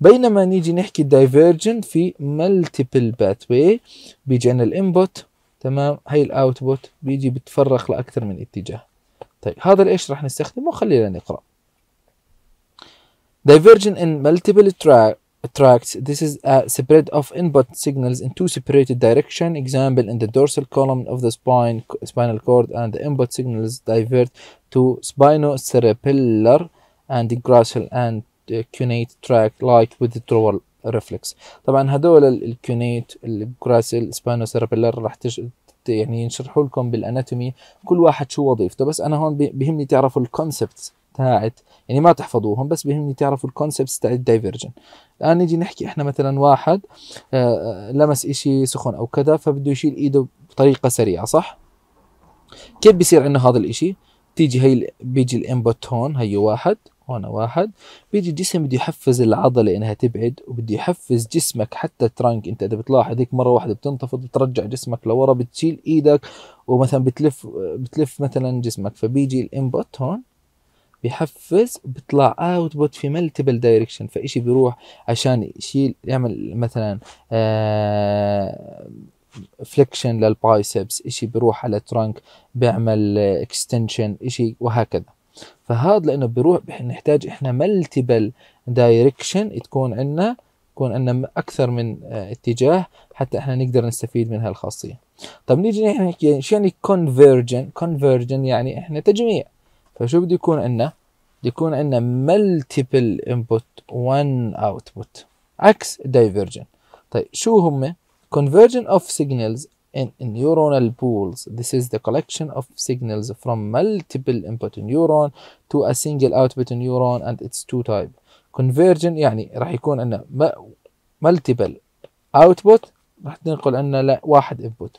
بينما نيجي نحكي دايفرجنت في ملتيبل باث واي بيجي عندنا الانبوت تمام هي الاوتبوت بيجي بتفرق لاكثر من اتجاه طيب هذا الايش راح نستخدمه خلينا نقرا divergent in multiple track tracts. This is a spread of input signals in two separated direction. Example, in the dorsal column of the spine, spinal cord, and the input signals divert to spinocerebellar and the gracile and the uh, cunate tract like withdrawal reflex. طبعا the الكونيت الجراسل سبانوسيرابيلر راح تش... يعني ينشرحوا لكم بالاناتومي كل واحد شو وظيفته بس انا هون بيهمني تعرفوا الكونسبتس تاعت يعني ما تحفظوهم بس بهمني تعرفوا الكونسبتس تاع الدايفرجن الان نجي نحكي احنا مثلا واحد آه، آه، لمس إشي سخن او كذا فبده يشيل ايده بطريقه سريعه صح كيف بيصير عندنا هذا الإشي تيجي هي بيجي الانبوت هون هي واحد هون واحد بيجي الجسم بده يحفز العضله انها تبعد وبده يحفز جسمك حتى ترانك انت اذا بتلاحظ هيك مره واحده بتنتفض بترجع جسمك لورا بتشيل ايدك ومثلا بتلف آه، بتلف مثلا جسمك فبيجي الانبوت هون بحفز بيطلع اوتبوت في مالتيبل دايركشن فإشي بيروح عشان يشيل يعمل مثلا فليكشن آه، للبايسبس إشي بيروح على ترانك بيعمل اكستنشن إشي وهكذا فهذا لانه بيروح نحتاج احنا مالتيبل دايركشن تكون عندنا يكون عندنا اكثر من آه، اتجاه حتى احنا نقدر نستفيد من هالخاصيه طب نيجي نحكي شو يعني كونفيرجن كونفيرجن يعني احنا تجميع فشو بده يكون عندنا يكون عندنا multiple input one output عكس divergent طيب شو هم convergence of signals in neuronal pools this is the collection of signals from multiple input neuron to a single output neuron and its two type convergent يعني راح يكون عندنا multiple output راح تنقل عندنا لواحد input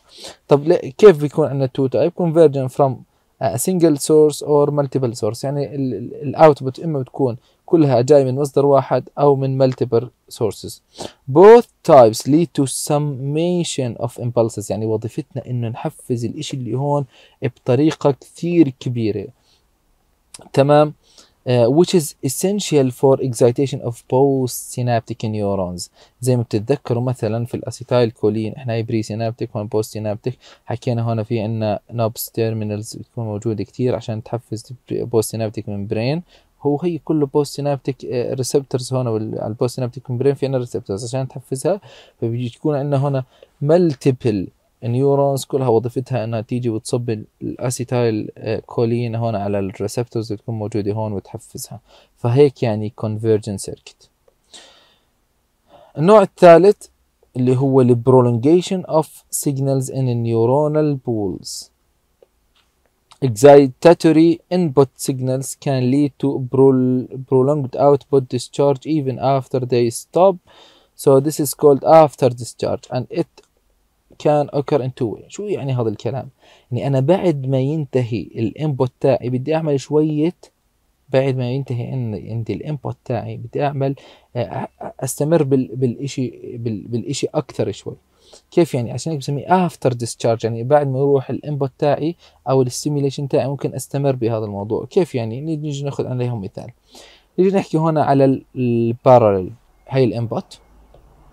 طب كيف بيكون عندنا two type convergent from سنجل سورس اور مالتيبل سورس يعني الاوتبوت اما بتكون كلها جاي من مصدر واحد او من مالتيبل سورسز both types lead to summation of impulses يعني وظيفتنا انه نحفز الاشي اللي هون بطريقه كثير كبيره تمام Uh, which is essential for excitation of postsynaptic neurons زي ما بتتذكروا مثلا في الاسيتايل كولين احنا بري سينابتيك هون بوست سينابتيك حكينا هون في عندنا نوبس تيرمينالز بتكون موجوده كثير عشان تحفز بوست سينابتيك ممبرين هو هي كله بوست سينابتيك ريسبتورز هون على البوست سينابتيك ممبرين في عندنا ريسبتورز عشان تحفزها فبيجي تكون عندنا هون مالتيبل النيورونز كلها وظيفتها انها تيجي وتصب الاسيتايل آه، كولين هون على الريسبتورز اللي تكون موجوده هون وتحفزها فهيك يعني كونفرجن سيركت النوع الثالث اللي هو البرولونجيشن اوف سيجنالز ان النيورونال بولز excitatory input signals can lead to prolonged output discharge even after they stop so this is called after discharge and it كان اوكر ان تو شو يعني هذا الكلام يعني انا بعد ما ينتهي الانبوت تاعي بدي اعمل شويه بعد ما ينتهي عندي الانبوت تاعي بدي اعمل آه، استمر بالشيء بالشيء اكثر شوي كيف يعني عشان هيك بسميه افتر ديسشارج يعني بعد ما يروح الانبوت تاعي او الاستيميليشن تاعي ممكن استمر بهذا الموضوع كيف يعني نيجي ناخذ عليهم مثال نيجي نحكي هون على البارلل هاي الانبوت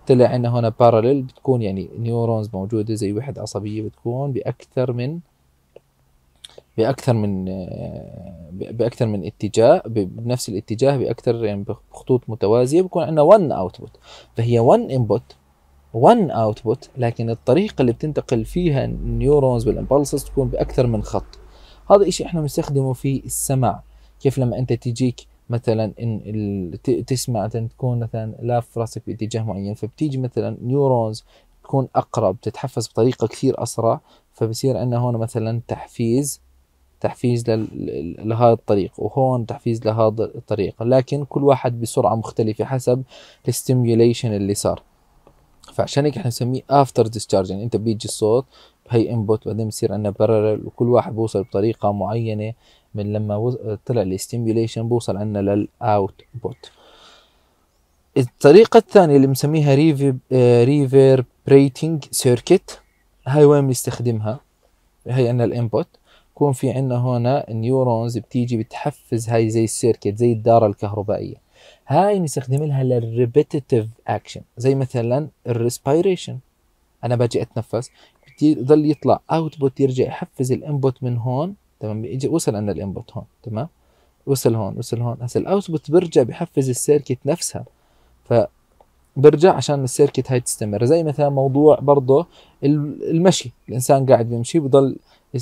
طلع عندنا هنا بارلل بتكون يعني نيورونز موجوده زي وحده عصبيه بتكون باكثر من باكثر من آه، باكثر من اتجاه بنفس الاتجاه باكثر يعني بخطوط متوازيه بكون عندنا 1 اوتبوت فهي 1 انبوت 1 اوتبوت لكن الطريقه اللي بتنتقل فيها النيورونز بالامبلسز تكون باكثر من خط هذا الشيء احنا بنستخدمه في السمع كيف لما انت تجيك مثلا ان تسمع مثلا تكون مثلا لاف راسك باتجاه معين فبتيجي مثلا نيورونز تكون اقرب تتحفز بطريقه كثير اسرع فبصير عندنا هون مثلا تحفيز تحفيز لهذا الطريق وهون تحفيز لهذا الطريق لكن كل واحد بسرعه مختلفه حسب الاستيميوليشن اللي صار فعشان هيك احنا بنسميه افتر ديسشارج يعني انت بيجي الصوت هي انبوت بعدين بصير عندنا بارلل وكل واحد بوصل بطريقه معينه من لما طلع الاستيميوليشن بوصل عنا بوت الطريقة الثانية اللي مسميها ريفر بريتنج سيركت هاي وين بنستخدمها هي عنا الانبوت يكون في عنا هنا نيورونز بتيجي بتحفز هاي زي السيركت زي الدارة الكهربائية هاي بنستخدم لها للريبيتيتيف اكشن زي مثلا الريسبيريشن انا باجي اتنفس بضل يطلع اوتبوت يرجع يحفز الانبوت من هون تمام بيجي وصل عندنا الانبوت هون تمام وصل هون وصل هون هسه الاوتبوت برجع بحفز السيركت نفسها ف برجع عشان السيركت هاي تستمر زي مثلا موضوع برضه المشي الانسان قاعد بيمشي بضل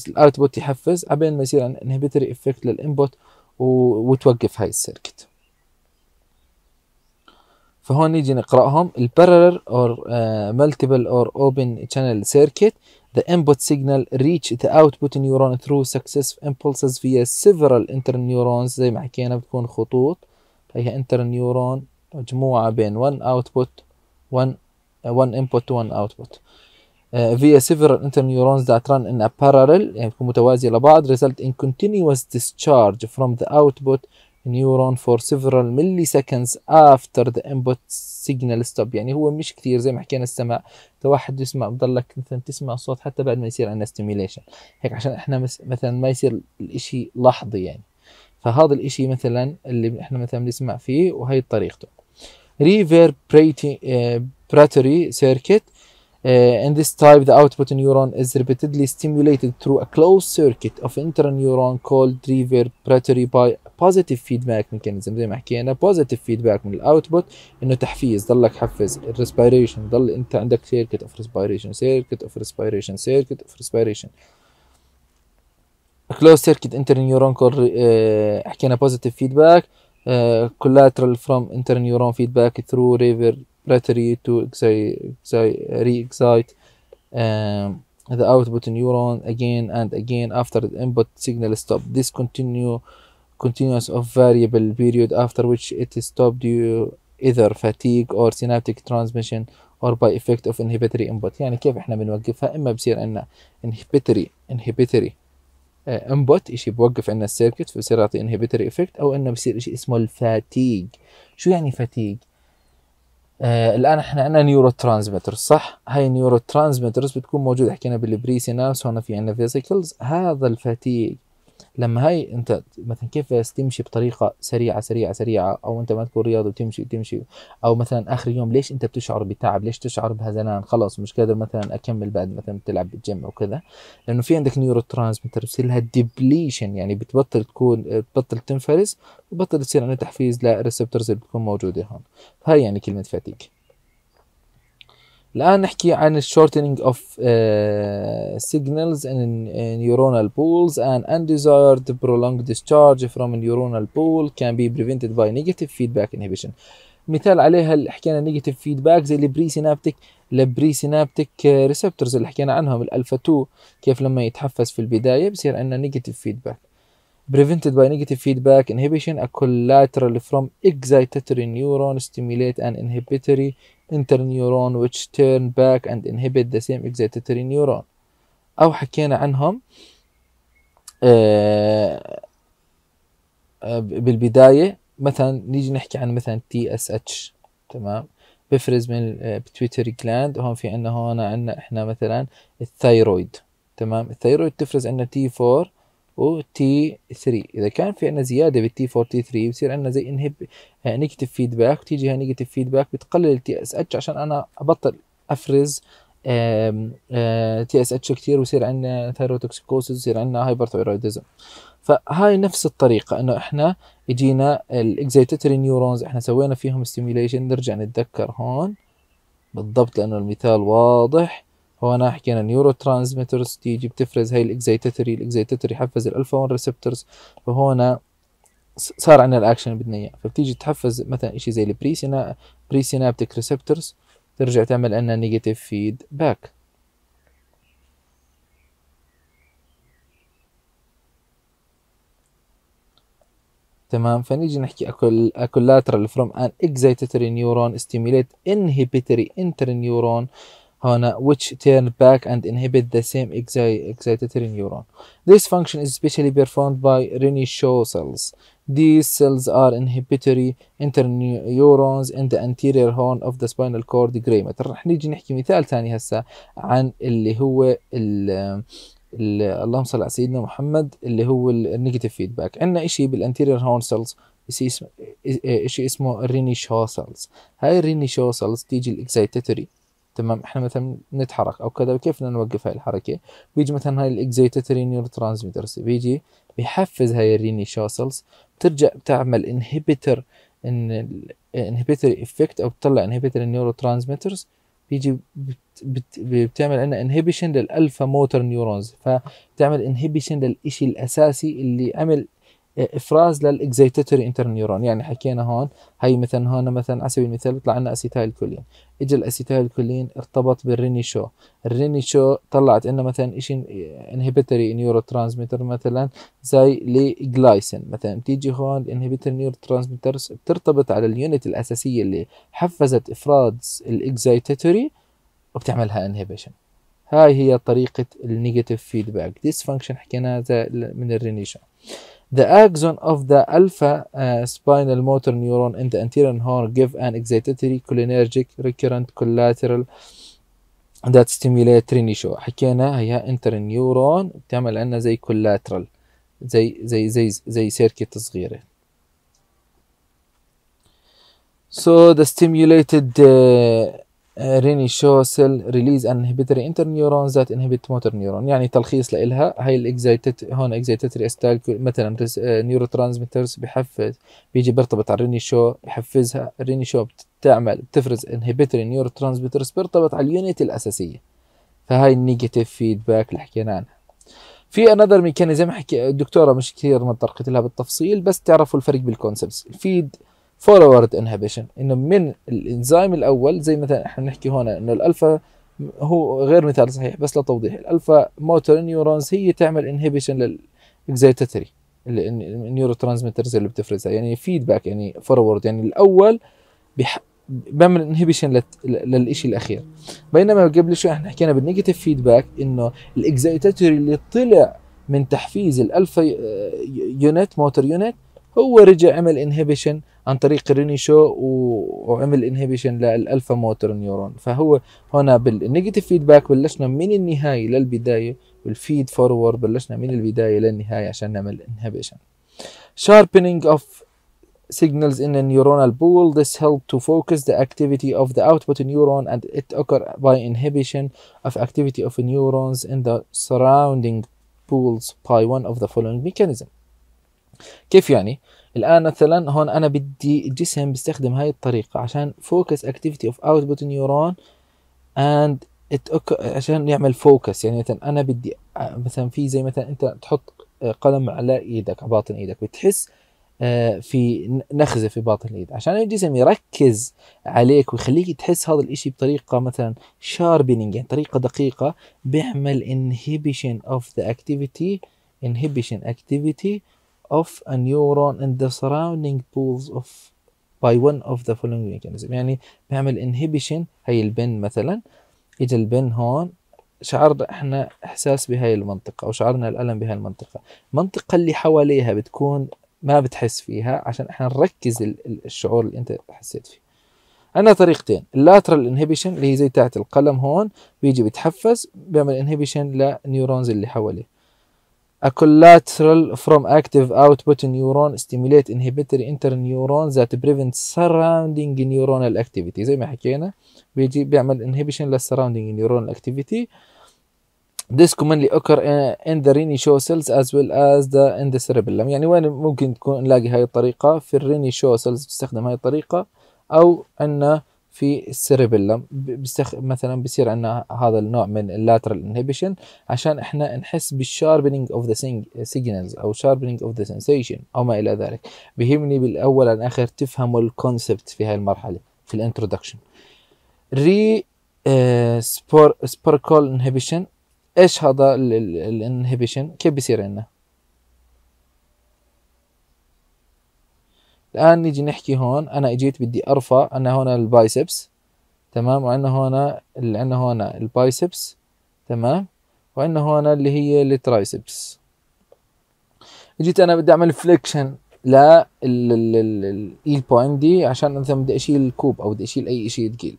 الاوتبوت يحفز عبين ما يصير انهبيتري افكت للانبوت وتوقف هاي السيركت فهون نيجي نقراهم البارلل اور ملتيبل اور اوبن شانل سيركت The input signal reach the output neuron through successive impulses via several interneurons زي ما حكينا بتكون خطوط هي interneuron مجموعة بين one output one uh, one input to one output uh, via several interneurons that run in a parallel يعني بتكون متوازية لبعض result in continuous discharge from the output neuron for several milliseconds after the input سيجنال ستوب يعني هو مش كثير زي ما حكينا السماء انت واحد يسمع بضلك مثلا تسمع صوت حتى بعد ما يصير عندنا ستيميليشن هيك عشان احنا مثلا ما يصير الاشي لحظي يعني فهذا الاشي مثلا اللي احنا مثلا بنسمع فيه وهي طريقته ريفير براتوري سيركت in this type, the output neuron is repeatedly stimulated through a closed circuit of interneuron called reverberatory by positive feedback mechanism زي ما حكينا positive feedback من الاوتبوت انه تحفيز ضلك حفز الريسبيريشن ضل انت عندك circuit of respiration circuit of respiration circuit of respiration closed circuit interneuron called uh, حكينا positive feedback uh, collateral from interneuron feedback through reverberation battery to re-excite um, the output neuron again and again after the input signal stop. This continue continuous of variable period after which it is stopped due either fatigue or synaptic transmission or by effect of inhibitory input يعني كيف احنا بنوقفها اما بصير عندنا inhibitory inhibitory انبوت اشي بوقف عندنا السيركت فبصير يعطي inhibitory effect او انه بصير اشي اسمه الفاتيج شو يعني فاتيج آه، الان احنا عندنا نيورو ترانسميتر صح هاي النيورو ترانسميترز بتكون موجوده حكينا بالبري سينابس هون في عندنا فيزيكلز هذا الفاتيج لما هاي انت مثلا كيف تمشي بطريقه سريعه سريعه سريعه او انت ما تكون رياضي وتمشي وتمشي او مثلا اخر يوم ليش انت بتشعر بتعب ليش تشعر بهزلان خلاص مش قادر مثلا اكمل بعد مثلا بتلعب بالجيم او كذا لانه في عندك نيورو ترانسميتر بصير لها ديبليشن يعني بتبطل تكون بتبطل تنفرز وبطل تصير عندها تحفيز للريسبتورز اللي بتكون موجوده هون هاي يعني كلمه فاتيك الآن نحكي عن shortening اوف uh, ان نيورونال بولز ان انديزايرد برولونج undesired فروم نيورونال بول كان بي بريفنتد باي نيجاتيف فيدباك by مثال عليها اللي حكينا نيجاتيف فيدباك زي البري سينابتيك البري سينابتيك ريسبتورز اللي حكينا عنهم الالفا 2 كيف لما يتحفز في البدايه بصير عندنا نيجاتيف فيدباك prevented by negative feedback inhibition a collateral from excitatory neuron stimulate an inhibitory interneuron which turn back and inhibit the same excitatory neuron أو حكينا عنهم آه، آه، بالبداية مثلا نيجي نحكي عن مثلا تي اس اتش تمام بفرز من البتويتري آه، جلاند هون في عندنا هون عندنا احنا مثلا الثايرويد تمام الثايرويد تفرز عنا تي 4 تي 3 اذا كان في عندنا زياده بالتي 43 بصير عندنا زي انهب نيجاتيف فيدباك وتيجي هاي نيجاتيف فيدباك بتقلل التي اس اتش عشان انا ابطل افرز تي اس اتش كثير ويصير عندنا ثيروتوكسيكوسيس ويصير عندنا ثايرويدزم فهاي نفس الطريقة انه احنا اجينا الاكزيتاتوري نيورونز احنا سوينا فيهم ستيميليشن نرجع نتذكر هون بالضبط لانه المثال واضح فهنا حكينا نيورو ترانسميترز تيجي بتفرز هاي الاكزيتاتوري الاكزيتاتوري حفز الالفا 1 ريسبتورز فهون صار عندنا الاكشن اللي بدنا اياه فبتيجي تحفز مثلا شيء زي البري سينا بري سينابتيك ريسبتورز ترجع تعمل لنا نيجاتيف فيد باك تمام فنيجي نحكي اكل اكولاترال فروم ان اكزيتاتوري نيورون ستيميليت انهبيتوري انتر نيورون هنا which turn back and inhibit the same excitatory neuron. This function is specially performed by Renishaw Shaw cells. These cells are inhibitory interneurons in the anterior horn of the spinal cord gray matter. رح نيجي نحكي مثال ثاني هسه عن اللي هو ال اللهم صل على سيدنا محمد اللي هو النيجاتيف فيدباك عندنا شيء بالانتيرير هورن سيلز شيء اسمه الريني شو سيلز هاي الريني شو سيلز تيجي الاكسايتاتوري تمام احنا مثلا نتحرك او كذا كيف نوقف هاي الحركه بيجي مثلا هاي الاكزيتاتوري نيورو ترانسميترز بيجي بيحفز هاي الريني شوسلز بترجع بتعمل انهبيتر ان انهبيتري افكت او بتطلع انهبيتر النيورو ترانسميترز بيجي بت بت بتعمل عنا انهبيشن للالفا موتور نيورونز فبتعمل انهبيشن للإشي الاساسي اللي عمل افراز للاكزيتاتوري نيورون يعني حكينا هون هي مثلا هون مثلا على سبيل المثال بيطلع لنا كولين اجى كولين ارتبط بالريني شو الريني شو طلعت انه مثلا شيء انهبيتوري نيورو ترانسميتر مثلا زي لجلايسين مثلا بتيجي هون الانهبيتوري نيورو ترانسميترز بترتبط على اليونت الاساسيه اللي حفزت افراز الاكزيتاتوري وبتعملها انهبيشن هاي هي طريقة النيجاتيف فيدباك ديسفانكشن حكيناها من الرينيشن The axon of the alpha uh, spinal motor neuron in the anterior horn give an excitatory cholinergic recurrent collateral that stimulate رينيشو حكينا هي انتر نيورون بتعمل عندنا زي collateral زي زي زي زي سيركت صغيرة So the stimulated uh, ريني شو سيل ريليز ان انهبيتري انتر نيورون ذات انهبيت موتور نيورون يعني تلخيص لإلها هاي الاكزايتت هون اكزايتتري استايل مثلا نيورو ترانسميترز آه، بحفز بيجي بيرتبط على الريني شو بحفزها الريني شو بتعمل بتفرز انهبيتري نيورو ترانسميترز بيرتبط على اليونت الاساسيه فهاي النيجاتيف فيدباك اللي حكينا عنها في انذر ميكانيزم حكي الدكتوره مش كثير ما طرقت لها بالتفصيل بس تعرفوا الفرق بالكونسبتس الفيد فورورد انهبيشن انه من الانزيم الاول زي مثلا احنا بنحكي هون انه الالفا هو غير مثال صحيح بس لتوضيح الالفا موتور نيورونز هي تعمل انهبيشن للاكزيتاتري النيورو ترانسميترز اللي بتفرزها يعني فيدباك يعني فورورد يعني الاول بح... بعمل انهبيشن للشيء الاخير بينما قبل شوي احنا حكينا بالنيجاتيف فيدباك انه الاكزيتاتري اللي طلع من تحفيز الالفا يونت موتور يونت هو رجع عمل انهبيشن عن طريق شو وعمل انهبيشن للالفا موتور نيورون فهو هنا بالنيجاتيف فيدباك بلشنا من النهايه للبدايه والفيد فورورد بلشنا من البدايه للنهايه عشان نعمل انهبيشن sharpening of signals in a neuronal pool. This helps to focus the activity of the output neuron and it occurs by inhibition of activity of neurons in the surrounding pools by one of the following mechanism. كيف يعني؟ الان مثلا هون انا بدي الجسم بيستخدم هاي الطريقه عشان فوكس اكتيفيتي اوف اوتبوت نيورون اند عشان يعمل فوكس يعني مثلا انا بدي مثلا في زي مثلا انت تحط قلم على ايدك على باطن ايدك بتحس آه، في نخزه في باطن الايد عشان الجسم يركز عليك ويخليك تحس هذا الاشي بطريقه مثلا شاربينج يعني طريقه دقيقه بيعمل انهبيشن اوف ذا اكتيفيتي inhibition activity of a neuron in the surrounding pools of by one of the following mechanism يعني بعمل inhibition هي البن مثلا اجى البن هون شعرنا احنا احساس بهاي المنطقة او شعرنا الالم بهاي المنطقة المنطقة اللي حواليها بتكون ما بتحس فيها عشان احنا نركز الشعور اللي انت حسيت فيه عندنا طريقتين اللاترال انهبيشن اللي هي زي تاعت القلم هون بيجي بيتحفز بيعمل انهبيشن للنيورونز اللي حواليه A collateral from active output neuron stimulate inhibitory interneuron that prevent surrounding neuronal activity زي ما حكينا بيجي بيعمل inhibition لل surrounding neuronal activity This commonly occur in the reni cells as well as the in the cerebellum يعني وين ممكن تكون نلاقي هاي الطريقة في الريني شو cells بتستخدم هاي الطريقة أو أنه في السيربيلم بيستخ... مثلا بصير عندنا هذا النوع من اللاترال انهبيشن عشان احنا نحس بالشاربنينج اوف ذا سيجنالز او شاربنينج اوف ذا سنسيشن او ما الى ذلك بهمني بالاول عن اخر تفهموا الكونسبت في هاي المرحله في الانترودكشن ري سبور سبوركول انهبيشن ايش هذا الانهبيشن كيف بيصير عندنا الآن نيجي نحكي هون أنا إجيت بدي أرفع انا هون البايسبس تمام وعندنا هون اللي عندنا هون البايسبس تمام وعندنا هون اللي هي الترايسبس جيت أنا بدي أعمل فليكشن لا ال ال دي عشان مثلا بدي اشيل كوب او بدي اشيل اي شيء ثقيل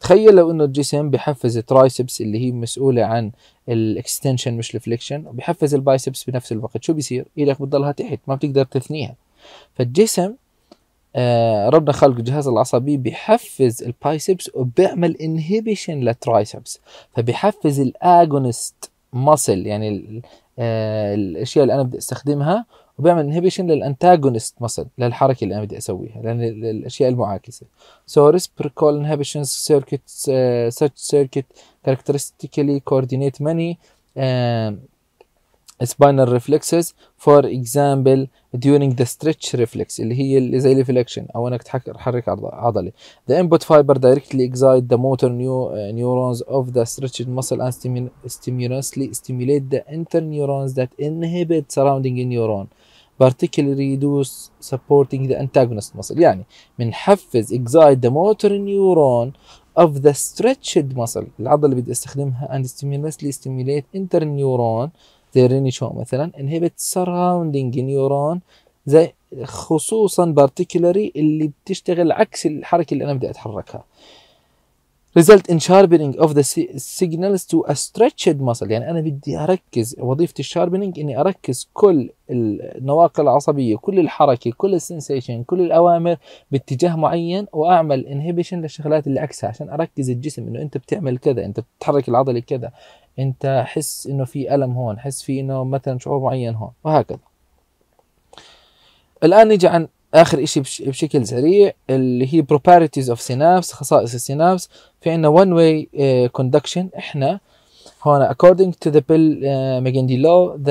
تخيل لو انه الجسم بحفز الترايسبس اللي هي مسؤوله عن الاكستنشن مش الفليكشن وبحفز البايسبس بنفس الوقت شو بيصير؟ ايدك بتضلها تحت ما بتقدر تثنيها فالجسم آه، ربنا خلق الجهاز العصبي بيحفز البايسبس وبيعمل انهبيشن للترايسبس فبيحفز الاجونست ماسل يعني آه، الاشياء اللي انا بدي استخدمها وبعمل انهبيشن للانتاجونست ماسل للحركه اللي انا بدي اسويها لان الاشياء المعاكسه سو ريسبريكول انهيبيشن سيركت سيركت كاركترستيكلي كوردينيت ماني spinal reflexes for example during the stretch reflex اللي هي اللي زي الفليكشن او انك تحرك عضلي the input fiber directly excite the motor new, uh, neurons of the stretched muscle and stimulously stimulate the interneurons that inhibit surrounding neuron particularly reduce supporting the antagonist muscle يعني بنحفز excite the motor neuron of the stretched muscle العضله اللي بدي استخدمها and stimulously stimulate interneuron شو مثلا انهبت سراوندينج نيورون زي خصوصا بارتيكولاري اللي بتشتغل عكس الحركة اللي أنا بدي أتحركها result in sharpening of the signals to a stretched muscle يعني أنا بدي أركز وظيفة الشاربنينج إني أركز كل النواقل العصبية كل الحركة كل السنسيشن كل الأوامر باتجاه معين وأعمل انهبيشن للشغلات اللي عكسها عشان أركز الجسم إنه أنت بتعمل كذا أنت بتحرك العضلة كذا انت حس انه في الم هون حس في انه مثلا شعور معين هون وهكذا الان نيجي عن اخر شيء بش بشكل سريع اللي هي properties of synapse خصائص السينابس في عندنا one way uh, conduction احنا هون according to the bill uh, McGindy law the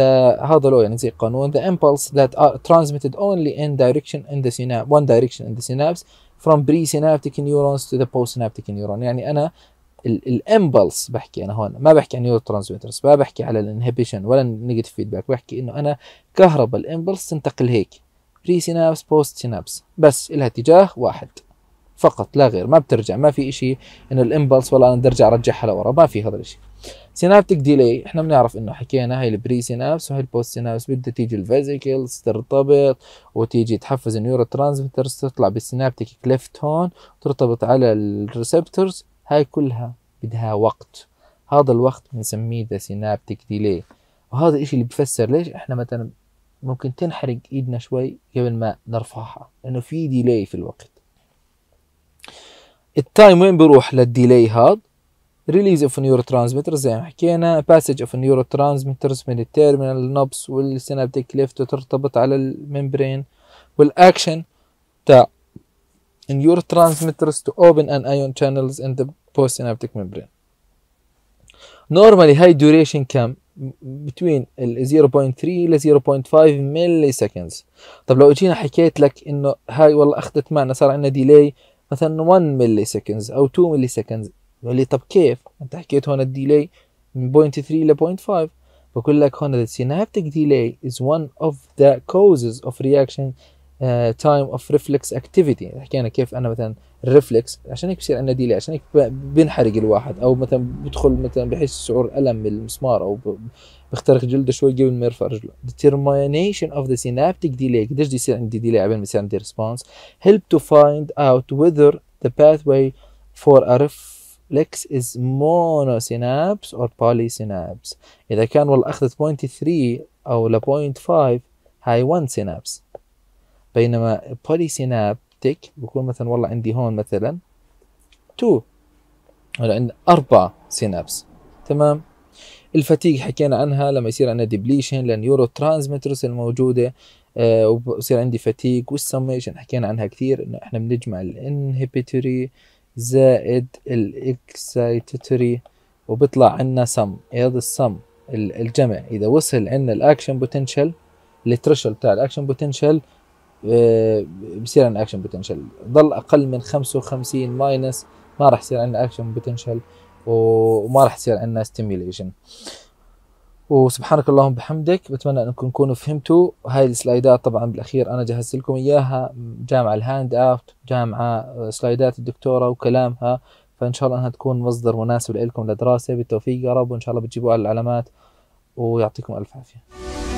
هذا law يعني زي قانون the impulse that are transmitted only in direction in the synapse one direction in the synapse from presynaptic neurons to the postsynaptic neuron يعني انا الامبلس بحكي انا هون ما بحكي عن نيورو ما بحكي على الانهبيشن ولا النيجاتيف فيدباك بحكي انه انا كهرباء الامبلس تنتقل هيك بري سينابس بوست سينابس بس لها اتجاه واحد فقط لا غير ما بترجع ما في شيء انه الامبلس والله انا بدي ارجع ارجعها لورا ما في هذا الشيء سينابتك ديلي احنا بنعرف انه حكينا هاي البري سينابس وهي البوست سينابس بدها تيجي الفيزيكلز ترتبط وتيجي تحفز النيورو ترانسميترز تطلع بالسينابتك كليفت هون ترتبط على الريسبتورز هاي كلها بدها وقت هذا الوقت بنسميه ذا سينابتيك ديلي وهذا الشيء اللي بفسر ليش احنا مثلا ممكن تنحرق ايدنا شوي قبل ما نرفعها لانه في ديلي في الوقت التايم وين بيروح للديلي هاد ريليز اوف نيورو ترانسميتر زي ما حكينا باسج اوف نيورو ترانسميترز من التيرمينال نبس والسينابتيك ليفت وترتبط على الممبرين والاكشن تاع in your transmitters to open and ion channels in the postsynaptic membrane. Normally high duration كم؟ between 0.3 إلى 0.5 ملي seconds طب لو اجينا حكيت لك انه هاي والله اخذت معنا صار عندنا ديلي مثلا 1 ملي او 2 ملي بقول يقول لي طب كيف انت حكيت هون الديلي من 0.3 إلى 0.5 بقول لك هون the synaptic delay is one of the causes of reaction تايم اوف ريفلكس اكتيفيتي حكينا كيف انا مثلا الريفلكس عشان هيك بصير عندنا ديلي عشان هيك بينحرق الواحد او مثلا بدخل مثلا بحس شعور الم من المسمار او بخترق جلده شوي قبل ما يرفع رجله determination of the synaptic delay قديش بده يصير عندي ديلي قبل ما يصير عندي ريسبونس help to find out whether the pathway for a reflex is monosynapse or polysynapse اذا كان والله اخذت 0.3 او ل 0.5 هاي 1 synapse بينما بولي سينابتك بكون مثلا والله عندي هون مثلا 2 ولا عندي اربع سينابس تمام الفتيق حكينا عنها لما يصير عندنا ديبليشن للنيورو ترانسميترز الموجوده آه وبصير عندي فتيق والسميشن حكينا عنها كثير انه احنا بنجمع الانهبيتوري زائد الاكسايتوري وبيطلع عنا سم إيه هذا السم الجمع اذا وصل عندنا الاكشن بوتنشال الترشل بتاع الاكشن بوتنشال بصير عندنا اكشن بوتنشل ضل اقل من 55 ماينس ما راح يصير عندنا اكشن بوتنشل وما راح يصير عندنا ستيميليشن وسبحانك اللهم بحمدك بتمنى انكم تكونوا فهمتوا هاي السلايدات طبعا بالاخير انا جهزت لكم اياها جامعه الهاند اوت جامعه آه، سلايدات الدكتوره وكلامها فان شاء الله انها تكون مصدر مناسب لكم للدراسة بالتوفيق يا رب وان شاء الله بتجيبوا على العلامات ويعطيكم الف عافيه